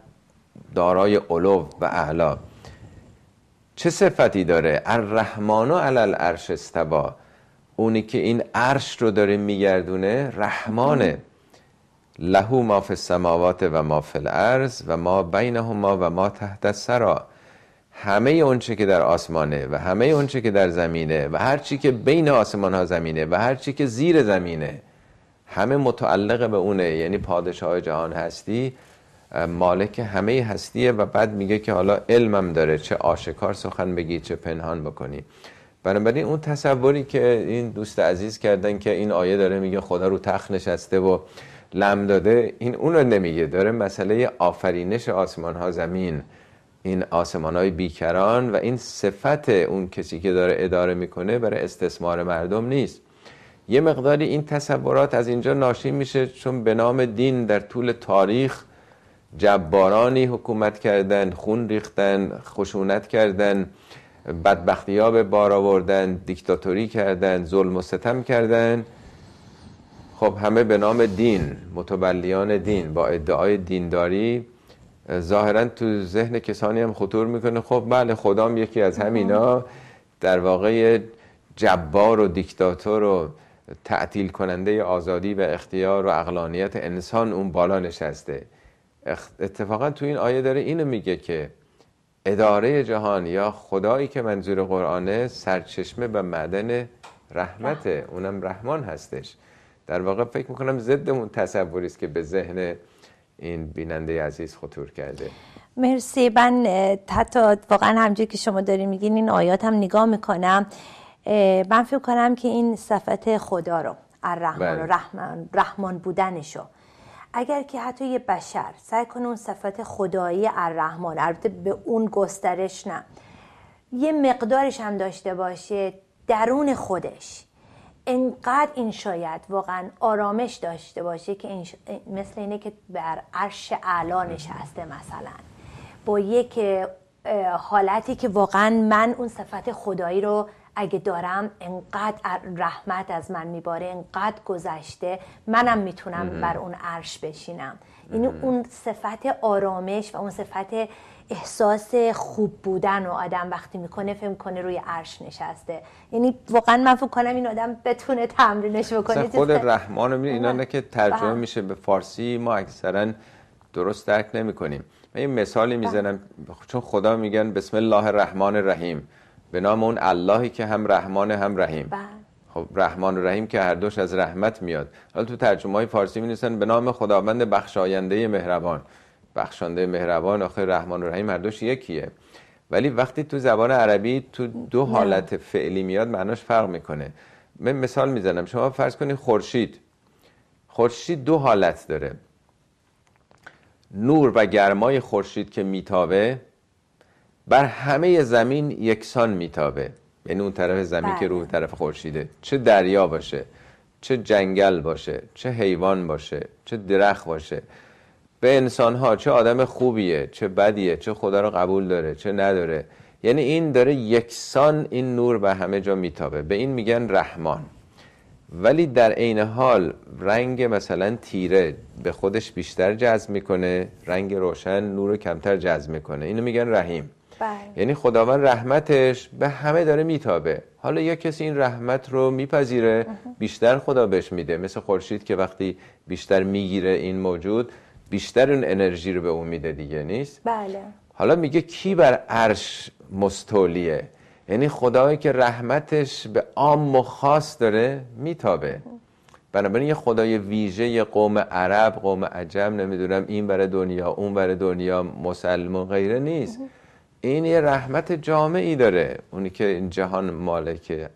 Speaker 2: دارای علو و اعلا چه صفتی داره الرحمن و عرش استوا اونی که این عرش رو داره میگردونه رحمانه لهو ما فی السماوات و ما فی و ما بینهما و ما تحت سرا همه اونچه که در آسمانه و همه اونچه که در زمینه و هر چی که بین آسمان ها زمینه و هر چی که زیر زمینه همه متعلق به اونه یعنی پادشاه جهان هستی مالک همه هستیه و بعد میگه که حالا علمم داره چه آشکار سخن بگی چه پنهان بکنی بنابراین اون تصوری که این دوست عزیز کردن که این آیه داره میگه خدا رو تخت نشسته و لم داده این اونو نمیگه داره مسئله آفرینش آسمان ها زمین این آسمان های بیکران و این صفت اون کسی که داره اداره میکنه برای استثمار مردم نیست یه مقداری این تصورات از اینجا ناشی میشه چون به نام دین در طول تاریخ جبارانی حکومت کردن خون ریختن خشونت کردن بدبختی ها به بار آوردن دیکتاتوری کردن ظلم و ستم کردن خب همه به نام دین متبلیان دین با ادعای دینداری ظاهرا تو ذهن کسانی هم خطور میکنه خب بله خدام یکی از همینا در واقع جبار و دیکتاتور و تعطیل کننده آزادی و اختیار و اقلانیت انسان اون بالا نشسته اتفاقا تو این آیه داره اینو میگه که اداره جهان یا خدایی که منظور قرآنه سرچشمه و معدن رحمته اونم رحمان هستش در واقع فکر میکنم کنم تصوری است که به ذهن این بیننده عزیز خطور کرده
Speaker 1: مرسی من حتی واقعا همجور که شما دارین میگین این آیات هم نگاه میکنم من فکر کنم که این صفت خدا رو الرحمن بله. و رحمان, رحمان بودنشو اگر که حتی یه بشر سعی کنه اون صفت خدایی الرحمن البته به اون گسترش نه یه مقدارش هم داشته باشه درون خودش انقدر این شاید واقعا آرامش داشته باشه که این مثل اینه که بر عرش اعلا نشسته مثلا با یک حالتی که واقعا من اون صفت خدایی رو اگه دارم انقدر رحمت از من میباره انقدر گذشته منم میتونم بر اون عرش بشینم یعنی اون صفت آرامش و اون صفت احساس خوب بودن و آدم وقتی میکنه فهم کنه روی عرش نشسته یعنی واقعا من فکر کنم این آدم بتونه تمرینش بکنه خود
Speaker 2: رحمان رو اینا آره. نه که ترجمه بله. میشه به فارسی ما اکثرا درست درک نمیکنیم. کنیم من مثالی بله. میزنم چون خدا میگن بسم الله الرحمن الرحیم به نام اون اللهی که هم رحمان هم رحیم بله. خب رحمان و رحیم که هر دوش از رحمت میاد حالا تو ترجمه های فارسی می به نام خداوند بخشاینده مهربان بخشانده مهربان آخه رحمان و رحیم هر دوش یکیه ولی وقتی تو زبان عربی تو دو حالت فعلی میاد معناش فرق میکنه من مثال میزنم شما فرض کنید خورشید خورشید دو حالت داره نور و گرمای خورشید که میتابه بر همه زمین یکسان میتابه یعنی اون طرف زمین که بله. روی طرف خورشیده چه دریا باشه چه جنگل باشه چه حیوان باشه چه درخت باشه به انسان ها چه آدم خوبیه چه بدیه چه خدا رو قبول داره چه نداره یعنی این داره یکسان این نور به همه جا میتابه به این میگن رحمان ولی در عین حال رنگ مثلا تیره به خودش بیشتر جذب میکنه رنگ روشن نور رو کمتر جذب میکنه اینو میگن رحیم بله. یعنی خداوند رحمتش به همه داره میتابه حالا یا کسی این رحمت رو میپذیره بیشتر خدا بهش میده مثل خورشید که وقتی بیشتر میگیره این موجود بیشتر اون انرژی رو به اون میده دیگه نیست بله حالا میگه کی بر عرش مستولیه یعنی خدایی که رحمتش به عام و خاص داره میتابه بنابراین یه خدای ویژه یه قوم عرب قوم عجم نمیدونم این بر دنیا اون بر دنیا مسلمان غیره نیست این یه رحمت جامعی داره اونی که این جهان مالک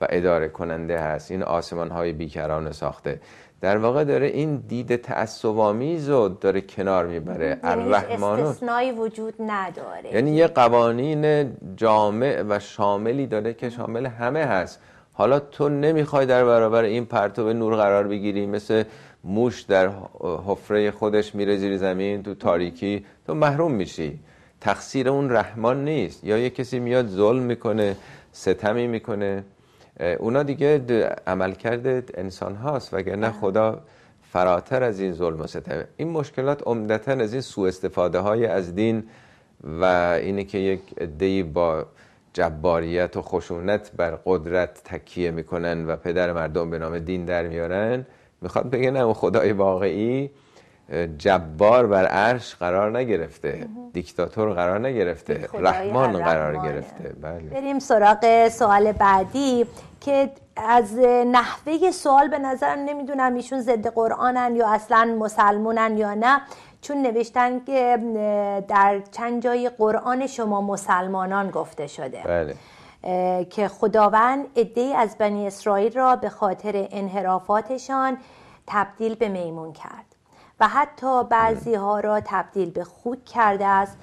Speaker 2: و اداره کننده هست این آسمان های بیکران ساخته در واقع داره این دید تعصب‌آمیز رو داره کنار میبره یعنی الرحمن استثنایی
Speaker 1: وجود نداره یعنی
Speaker 2: یه قوانین جامع و شاملی داره که شامل همه هست حالا تو نمیخوای در برابر این پرتو نور قرار بگیری مثل موش در حفره خودش میره زیر زمین تو تاریکی تو محروم میشی تقصیر اون رحمان نیست یا یه کسی میاد ظلم میکنه ستمی میکنه اونا دیگه عمل کرده انسان هاست وگرنه بله. خدا فراتر از این ظلم و ستمه این مشکلات عمدتا از این سو استفاده های از دین و اینه که یک دی با جباریت و خشونت بر قدرت تکیه میکنن و پدر مردم به نام دین در میارن میخواد بگه نه خدای واقعی جبار بر عرش قرار نگرفته دیکتاتور قرار نگرفته رحمان قرار گرفته بله.
Speaker 1: بریم سراغ سوال بعدی که از نحوه سوال به نظرم نمیدونم ایشون ضد قرآنن یا اصلا مسلمونن یا نه چون نوشتن که در چند جای قرآن شما مسلمانان گفته شده بله. که خداوند ادهی از بنی اسرائیل را به خاطر انحرافاتشان تبدیل به میمون کرد و حتی بعضی ها را تبدیل به خود کرده است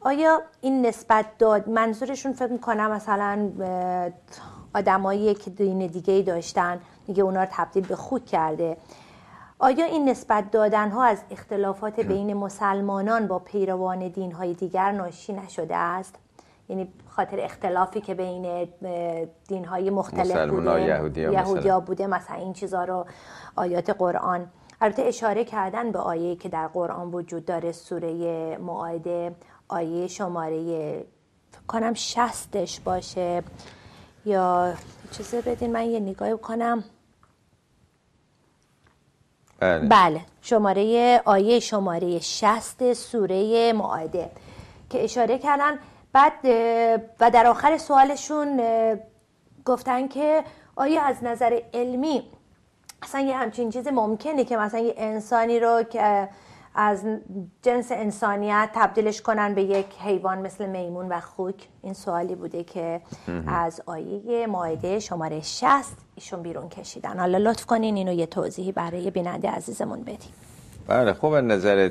Speaker 1: آیا این نسبت داد منظورشون فکر میکنم مثلا آدمایی که دین دیگه ای داشتن دیگه اونا رو تبدیل به خود کرده آیا این نسبت دادن ها از اختلافات بین مسلمانان با پیروان دین های دیگر ناشی نشده است یعنی خاطر اختلافی که بین دین های مختلف بوده یهودی ها بوده مثلا این چیزها رو آیات قرآن البته اشاره کردن به آیه که در قرآن وجود داره سوره معایده آیه شماره کنم شستش باشه یا چیزه بدین من یه نگاهی کنم بله. بله. شماره آیه شماره شست سوره معایده که اشاره کردن بعد و در آخر سوالشون گفتن که آیا از نظر علمی اصلا یه همچین چیزی ممکنه که مثلا یه انسانی رو که از جنس انسانیت تبدیلش کنن به یک حیوان مثل میمون و خوک این سوالی بوده که از آیه ماهده شماره 60 ایشون بیرون کشیدن حالا لطف کنین اینو یه توضیحی برای بیننده عزیزمون بدیم
Speaker 2: بله خب از نظر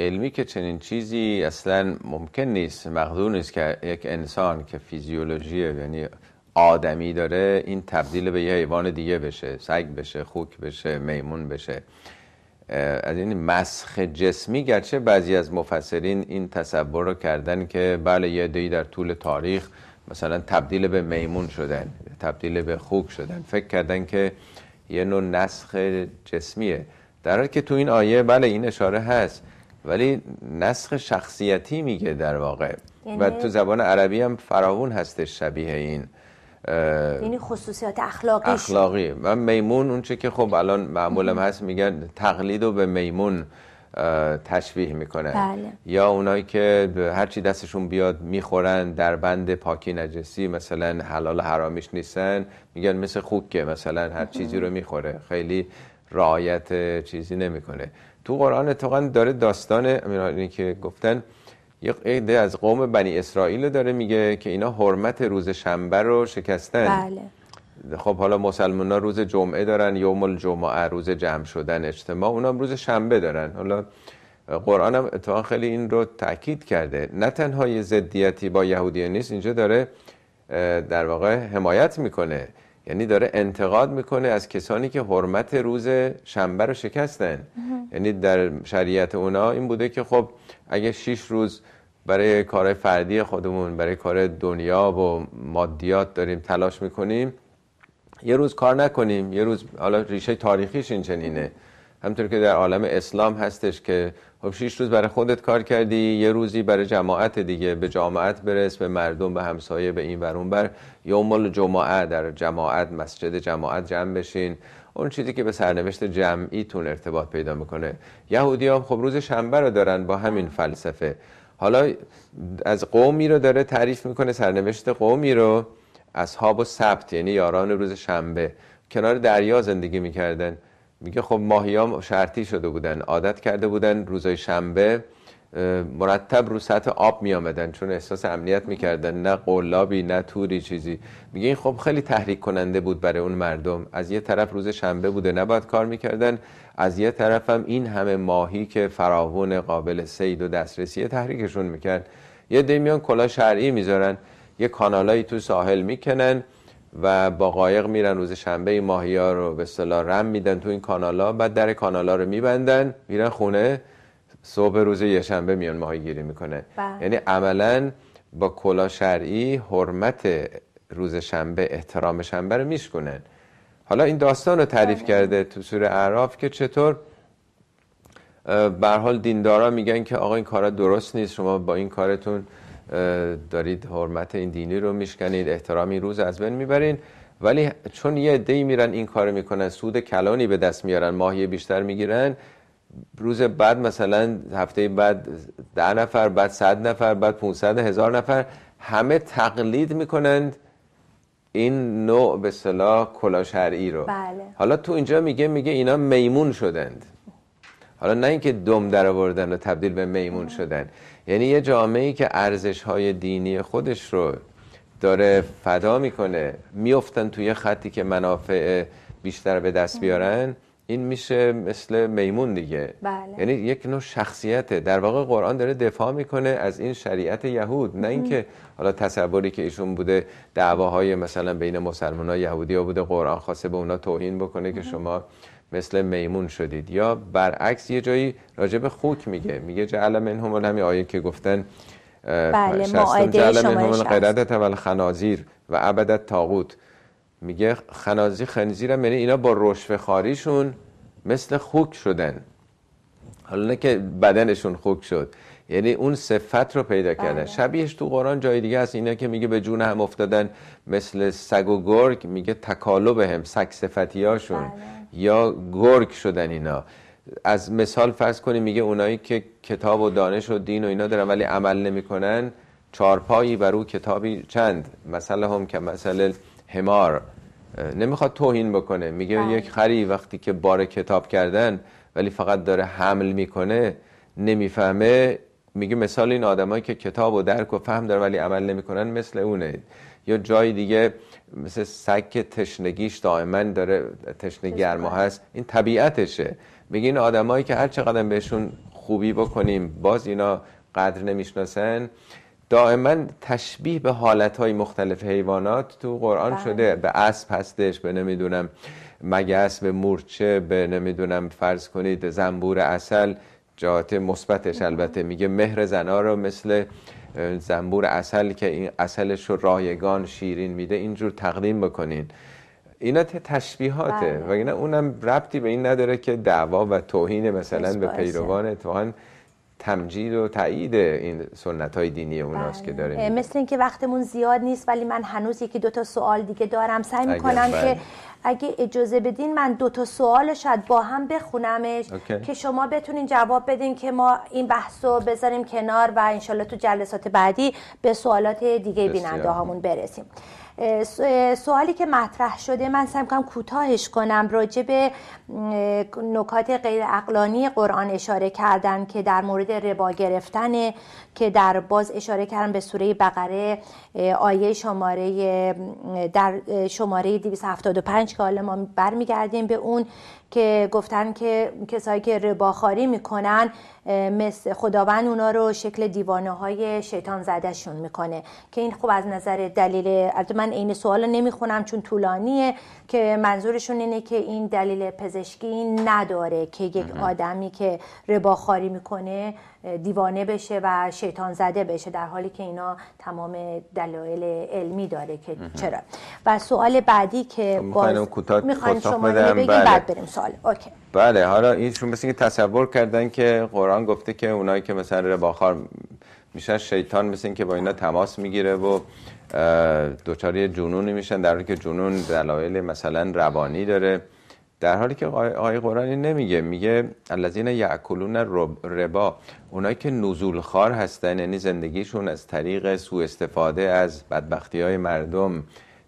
Speaker 2: علمی که چنین چیزی اصلا ممکن نیست مقدور نیست که یک انسان که فیزیولوژی یعنی آدمی داره این تبدیل به یه حیوان دیگه بشه سگ بشه خوک بشه میمون بشه از این مسخ جسمی گرچه بعضی از مفسرین این تصور رو کردن که بله یه دی در طول تاریخ مثلا تبدیل به میمون شدن تبدیل به خوک شدن فکر کردن که یه نوع نسخ جسمیه در حالی که تو این آیه بله این اشاره هست ولی نسخ شخصیتی میگه در واقع و یعنی تو زبان عربی هم فراون هستش شبیه این یعنی
Speaker 1: خصوصیات اخلاقی اخلاقی
Speaker 2: و میمون اون چه که خب الان معمولا هست میگن تقلید رو به میمون تشویح میکنه. بله. یا اونایی که هرچی دستشون بیاد میخورن در بند پاکی نجسی مثلا حلال حرامیش نیستن میگن مثل خوکه که مثلا هر چیزی رو میخوره خیلی رعایت چیزی نمیکنه تو قرآن اتفاقا داره داستان اینی که گفتن یه عده از قوم بنی اسرائیل داره میگه که اینا حرمت روز شنبه رو شکستن
Speaker 1: بله
Speaker 2: خب حالا مسلمان ها روز جمعه دارن یوم الجمعه روز جمع شدن اجتماع اونا روز شنبه دارن حالا قرآن هم اتفاقا خیلی این رو تاکید کرده نه تنها یه زدیتی با یهودیان نیست اینجا داره در واقع حمایت میکنه یعنی داره انتقاد میکنه از کسانی که حرمت روز شنبه رو شکستن یعنی در شریعت اونا این بوده که خب اگه 6 روز برای کار فردی خودمون برای کار دنیا و مادیات داریم تلاش میکنیم یه روز کار نکنیم یه روز حالا ریشه تاریخیش این چنینه همطور که در عالم اسلام هستش که خب شیش روز برای خودت کار کردی یه روزی برای جماعت دیگه به جماعت برس به مردم به همسایه به این ورون بر یوم جماعت در جماعت مسجد جماعت جمع بشین اون چیزی که به سرنوشت جمعیتون ارتباط پیدا میکنه یهودی هم خب روز شنبه رو دارن با همین فلسفه حالا از قومی رو داره تعریف میکنه سرنوشت قومی رو اصحاب و سبت یعنی یاران روز شنبه کنار دریا زندگی میکردن میگه خب ماهیام شرطی شده بودن عادت کرده بودن روزای شنبه مرتب رو سطح آب می آمدن چون احساس امنیت کردن نه قلابی نه توری چیزی میگه این خب خیلی تحریک کننده بود برای اون مردم از یه طرف روز شنبه بوده نباید کار کردن از یه طرف هم این همه ماهی که فراوون قابل سید و دسترسی تحریکشون میکرد یه دیمیان کلا شرعی میذارن یه کانالایی تو ساحل میکنن و با قایق میرن روز شنبه ماهیا رو به رم میدن تو این کانالا بعد در کانالا رو میبندن میرن خونه صبح روز شنبه میان ماهیگیری میکنه بله. یعنی عملا با کلا شرعی حرمت روز شنبه احترام شنبه رو میشکنن حالا این داستان رو تعریف بله. کرده تو سوره اعراف که چطور به حال دیندارا میگن که آقا این کارا درست نیست شما با این کارتون دارید حرمت این دینی رو میشکنید احترام این روز از بین میبرین ولی چون یه عده‌ای میرن این کارو میکنن سود کلانی به دست میارن ماهی بیشتر میگیرن روز بعد مثلا هفته بعد ده نفر بعد صد نفر بعد 500 هزار نفر همه تقلید میکنند این نوع به صلاح کلا شرعی رو بله. حالا تو اینجا میگه میگه اینا میمون شدند حالا نه اینکه دم در آوردن و تبدیل به میمون شدن یعنی یه جامعه ای که ارزش های دینی خودش رو داره فدا میکنه میافتن توی خطی که منافع بیشتر به دست بیارن این میشه مثل میمون دیگه بله. یعنی یک نوع شخصیته در واقع قرآن داره دفاع میکنه از این شریعت یهود نه اینکه حالا تصوری که ایشون بوده دعواهای مثلا بین مسلمان ها یهودی ها بوده قرآن خواسته به اونا توهین بکنه که شما مثل میمون شدید یا برعکس یه جایی راجب خوک میگه میگه جعل منهم همین آیه که گفتن بله معایده شما قدرت و خنازیر و عبدت تاغوت میگه خنازی خنزیرم یعنی اینا با رشوه خاریشون مثل خوک شدن حالا نه که بدنشون خوک شد یعنی اون صفت رو پیدا بله. کردن شبیهش تو قرآن جای دیگه هست اینا که میگه به جون هم افتادن مثل سگ و گرگ میگه تکالو به هم سگ صفتی هاشون بله. یا گرگ شدن اینا از مثال فرض کنیم میگه اونایی که کتاب و دانش و دین و اینا دارن ولی عمل نمیکنن چارپایی بر کتابی چند مثلا هم که مثل همار نمیخواد توهین بکنه میگه بله. یک خری وقتی که بار کتاب کردن ولی فقط داره حمل میکنه نمیفهمه میگه مثال این آدمایی که کتاب و درک و فهم داره ولی عمل نمیکنن مثل اونه یا جای دیگه مثل سک تشنگیش دائما داره تشنه گرما هست این طبیعتشه میگه این آدمایی که هر چقدر بهشون خوبی بکنیم باز اینا قدر نمیشناسن دائما تشبیه به حالتهای مختلف حیوانات تو قرآن بله. شده به اسب هستش به نمیدونم مگس به مورچه به نمیدونم فرض کنید زنبور اصل جهات مثبتش بله. البته میگه مهر زنا رو مثل زنبور اصل که این اصلش رو رایگان شیرین میده اینجور تقدیم بکنین اینا تشبیهاته بله. و اینا اونم ربطی به این نداره که دعوا و توهین مثلا به پیروان توهان تمجید و تایید این سنت های دینی اوناست که بله. داره
Speaker 1: مثل اینکه وقتمون زیاد نیست ولی من هنوز یکی دو تا سوال دیگه دارم سعی میکنم بله. که اگه اجازه بدین من دو تا سوال شاید با هم بخونمش که شما بتونین جواب بدین که ما این بحث رو بذاریم کنار و انشالله تو جلسات بعدی به سوالات دیگه بیننده هامون برسیم سوالی که مطرح شده من سعی میکنم کوتاهش کنم راجع به نکات غیر اقلانی قرآن اشاره کردن که در مورد ربا گرفتن که در باز اشاره کردم به سوره بقره آیه شماره در شماره 275 که حالا ما برمیگردیم به اون که گفتن که کسایی که رباخاری میکنن مثل خداوند اونا رو شکل دیوانه های شیطان شون میکنه که این خوب از نظر دلیل البته من عین سوال نمیخونم چون طولانیه که منظورشون اینه که این دلیل پزشکی نداره که یک آدمی که رباخاری میکنه دیوانه بشه و شیطان زده بشه در حالی که اینا تمام دلایل علمی داره که چرا و سوال بعدی که باز میخواین شما بله. بعد بریم سوال سال اوکی
Speaker 2: بله حالا اینشون مثل این تصور کردن که قرآن گفته که اونایی که مثلا رباخار میشن شیطان مثل که با اینا تماس میگیره و دوچاری جنونی میشن در حالی که جنون دلایل مثلا روانی داره در حالی که آیه قرآنی نمیگه میگه الذین یعکلون ربا اونایی که نزول خار هستن یعنی زندگیشون از طریق سوء استفاده از بدبختی های مردم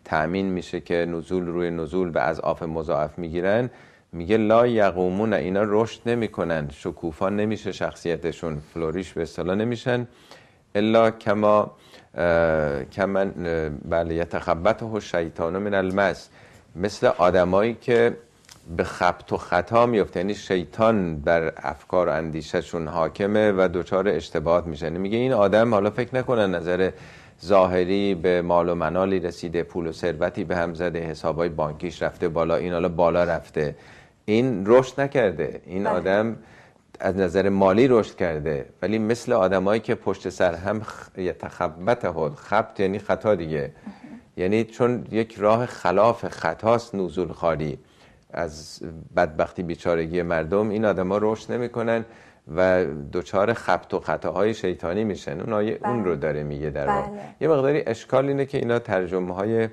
Speaker 2: تأمین میشه که نزول روی نزول و از آف مضاعف میگیرن میگه لا یقومون اینا رشد نمیکنن شکوفا نمیشه شخصیتشون فلوریش به اصطلاح نمیشن الا کما کما بله و شیطان من المس مثل آدمایی که به خبت و خطا میفته یعنی شیطان بر افکار و اندیشهشون حاکمه و دچار اشتباهات میشه یعنی میگه این آدم حالا فکر نکنن نظر ظاهری به مال و منالی رسیده پول و ثروتی به هم زده حسابای بانکیش رفته بالا این حالا بالا رفته این رشد نکرده این بله. آدم از نظر مالی رشد کرده ولی مثل آدمایی که پشت سر هم تخبت خود خبت یعنی خطا دیگه یعنی چون یک راه خلاف خطاست نزول خاری از بدبختی بیچارگی مردم این آدما رشد نمیکنن و دچار خبت و خطاهای شیطانی میشن اون, بله. اون رو داره میگه در بله. یه مقداری اشکال اینه که اینا ترجمه های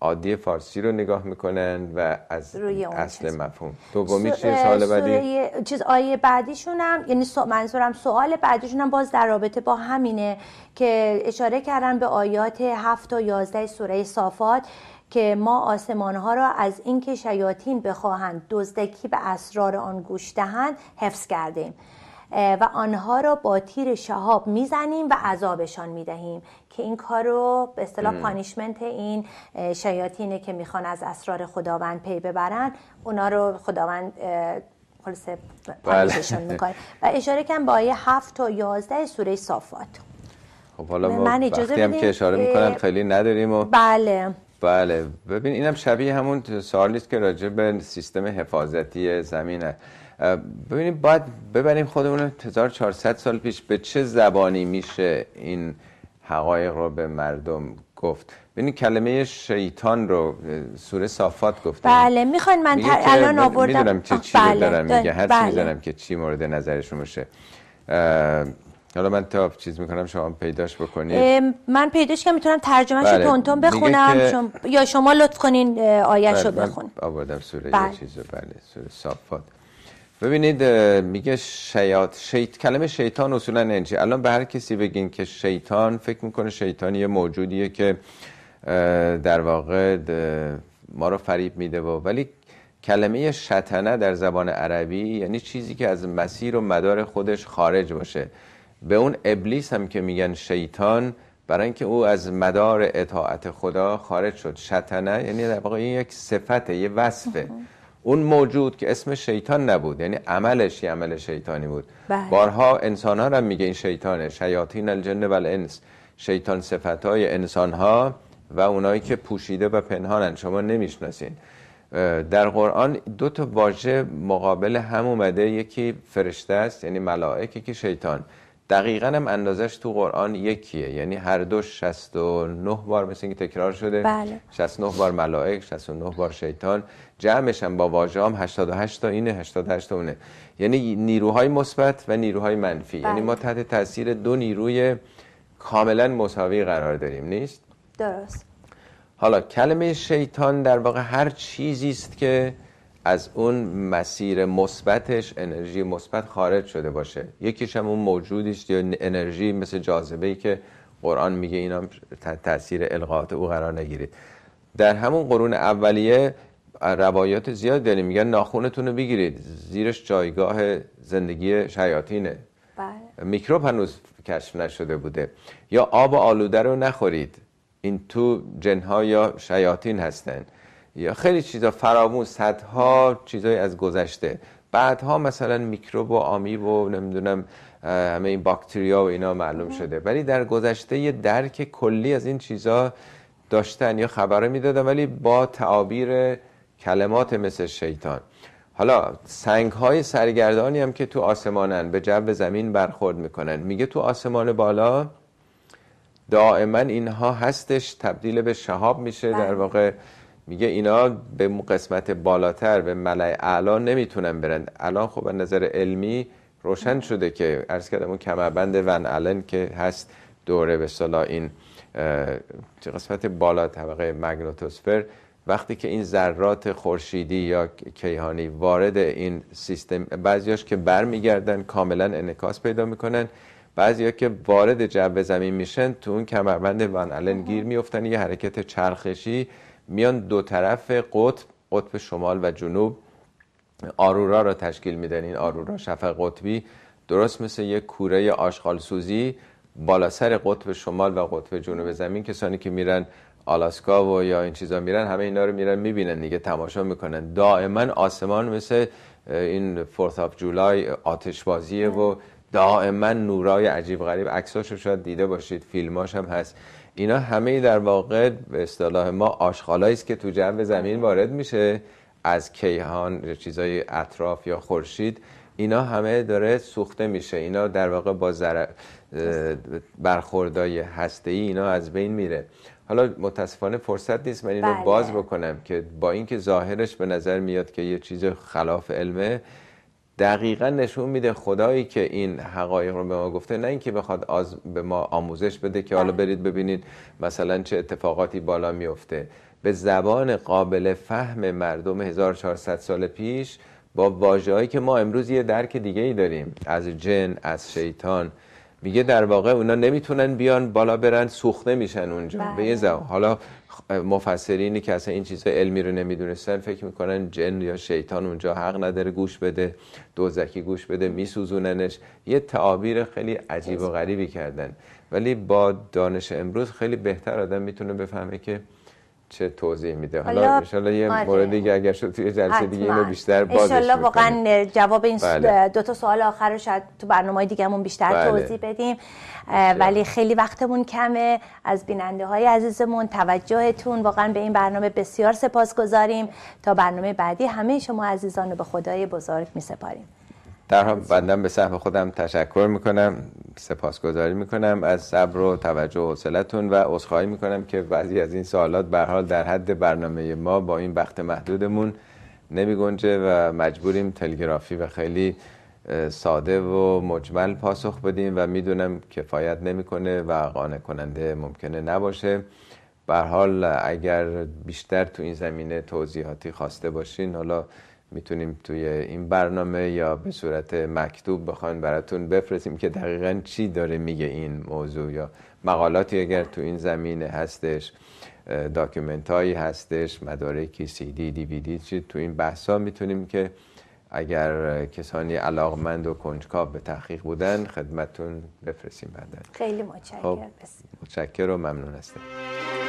Speaker 2: عادی فارسی رو نگاه میکنن و از اصل چیز. مفهوم دومی میشه سوال بعدی
Speaker 1: چیز آیه بعدیشون هم یعنی سو... منظورم سوال بعدیشون هم باز در رابطه با همینه که اشاره کردن به آیات 7 تا 11 سوره صافات که ما ها را از اینکه شیاطین بخواهند دزدکی به اسرار آن گوش دهند حفظ کردیم و آنها را با تیر شهاب میزنیم و عذابشان میدهیم که این کار رو به اصطلاح پانیشمنت این شیاطینه که میخوان از اسرار خداوند پی ببرن اونا رو خداوند خلصه بله. پانیششان میکنه و اشاره کم با آیه 7 تا 11 سوره صافات
Speaker 2: خب حالا ما من اجازه هم که اشاره میکنم خیلی نداریم و
Speaker 1: بله
Speaker 2: بله ببین اینم شبیه همون سوالی که راجع به سیستم حفاظتی زمینه ببینیم باید ببریم خودمون 1400 سال پیش به چه زبانی میشه این حقایق رو به مردم گفت ببینید کلمه شیطان رو سوره صافات گفته
Speaker 1: بله میخواین من الان آوردم میدونم چه چی بله. دارم میگه هر بله.
Speaker 2: که چی مورد نظرشون باشه حالا من تا چیز میکنم شما پیداش بکنید
Speaker 1: من پیداش بله. که میتونم ترجمه بله. تون بخونم یا شما لطف کنین آیش رو بله. بخون
Speaker 2: آوردم سوره بله. یه چیز بله سوره صافات ببینید میگه شیاط کلمه شیطان اصولا انجی الان به هر کسی بگین که شیطان فکر میکنه شیطانی یه موجودیه که در واقع ما رو فریب میده و ولی کلمه شتنه در زبان عربی یعنی چیزی که از مسیر و مدار خودش خارج باشه به اون ابلیس هم که میگن شیطان برای اینکه او از مدار اطاعت خدا خارج شد شتنه یعنی در واقع یک صفته یه وصفه اون موجود که اسم شیطان نبود یعنی عملش یه عمل شیطانی بود بله. بارها انسان ها رو میگه این شیطانه شیاطین الجن و شیطان صفت های انسان ها و اونایی که پوشیده و پنهانن شما نمیشناسین در قرآن دو تا واژه مقابل هم اومده یکی فرشته است یعنی ملائکه که شیطان دقیقا هم اندازش تو قرآن یکیه یعنی هر دو 69 بار مثل اینکه تکرار شده بله. 69 بار ملائک 69 بار شیطان جمعش هم با واژه هم 88 تا اینه 88 تا اونه یعنی نیروهای مثبت و نیروهای منفی یعنی بله. ما تحت تاثیر دو نیروی کاملا مساوی قرار داریم نیست درست حالا کلمه شیطان در واقع هر چیزی است که از اون مسیر مثبتش انرژی مثبت خارج شده باشه یکیش هم اون موجودیش یا انرژی مثل جاذبه ای که قرآن میگه اینا تاثیر القاعات او قرار نگیرید در همون قرون اولیه روایات زیاد داریم میگن ناخونتون رو بگیرید زیرش جایگاه زندگی شیاطینه بله. میکروب هنوز کشف نشده بوده یا آب آلوده رو نخورید این تو جنها یا شیاطین هستن یا خیلی چیزا فراموش صدها چیزای از گذشته بعدها مثلا میکروب و آمیب و نمیدونم همه این باکتریا و اینا معلوم شده ولی در گذشته یه درک کلی از این چیزا داشتن یا خبره میدادن ولی با تعابیر کلمات مثل شیطان حالا سنگ های سرگردانی هم که تو آسمانن به جو زمین برخورد میکنن میگه تو آسمان بالا دائما اینها هستش تبدیل به شهاب میشه در بله. واقع میگه اینا به قسمت بالاتر به ملع اعلا نمیتونن برن الان خب نظر علمی روشن شده که ارز کردم اون کمربند ون الن که هست دوره به صلاح این قسمت بالا طبقه مگنتوسفر وقتی که این ذرات خورشیدی یا کیهانی وارد این سیستم بعضیاش که برمیگردن کاملا انکاس پیدا میکنن بعضیا که وارد جو زمین میشن تو اون کمربند ون گیر میفتن یه حرکت چرخشی میان دو طرف قطب قطب شمال و جنوب آرورا را تشکیل میدن این آرورا شفق قطبی درست مثل یک کوره آشغال سوزی بالا سر قطب شمال و قطب جنوب زمین کسانی که میرن آلاسکا و یا این چیزا میرن همه اینا رو میرن میبینن دیگه تماشا میکنن دائما آسمان مثل این فورث آف جولای بازیه و دائما نورای عجیب غریب رو شاید دیده باشید فیلماش هم هست اینا همه در واقع به اصطلاح ما آشغالایی است که تو جو زمین وارد میشه از کیهان چیزای اطراف یا خورشید اینا همه داره سوخته میشه اینا در واقع با زر... برخوردای هسته ای اینا از بین میره حالا متاسفانه فرصت نیست من اینو بله. باز بکنم که با اینکه ظاهرش به نظر میاد که یه چیز خلاف علمه دقیقا نشون میده خدایی که این حقایق رو به ما گفته نه اینکه بخواد آز به ما آموزش بده که حالا بله. برید ببینید مثلا چه اتفاقاتی بالا میفته به زبان قابل فهم مردم 1400 سال پیش با واجه که ما امروز یه درک دیگه ای داریم از جن از شیطان میگه در واقع اونا نمیتونن بیان بالا برن سوخته میشن اونجا بله. به یه زبان حالا مفسرینی که اصلا این چیزا علمی رو نمیدونستن فکر میکنن جن یا شیطان اونجا حق نداره گوش بده دوزکی گوش بده میسوزوننش یه تعابیر خیلی عجیب و غریبی کردن ولی با دانش امروز خیلی بهتر آدم میتونه بفهمه که چه توضیح میده حالا انشالله یه آره. مورد دیگه اگر شد توی جلسه دیگه اینو بیشتر بازش انشالله واقعا
Speaker 1: جواب این بله. دو تا سوال آخر رو شاید تو برنامه دیگهمون بیشتر بله. توضیح بدیم ولی خیلی وقتمون کمه از بیننده های عزیزمون توجهتون واقعا به این برنامه بسیار سپاسگزاریم تا برنامه بعدی همه شما عزیزان رو به خدای بزرگ می سپاریم
Speaker 2: در حال بندم به سهم خودم تشکر میکنم سپاسگزاری میکنم از صبر و توجه و حوصلتون و عذرخواهی میکنم که بعضی از این سوالات به حال در حد برنامه ما با این وقت محدودمون نمی گنجه و مجبوریم تلگرافی و خیلی ساده و مجمل پاسخ بدیم و میدونم کفایت نمیکنه و قانع کننده ممکنه نباشه به حال اگر بیشتر تو این زمینه توضیحاتی خواسته باشین حالا میتونیم توی این برنامه یا به صورت مکتوب بخواین براتون بفرستیم که دقیقا چی داره میگه این موضوع یا مقالاتی اگر تو این زمینه هستش داکیومنت هایی هستش مدارکی سی دی دی وی دی چی تو این بحث ها میتونیم که اگر کسانی علاقمند و کنجکاو به تحقیق بودن خدمتون بفرستیم بردن خیلی متشکرم خب متشکرم و ممنون هستم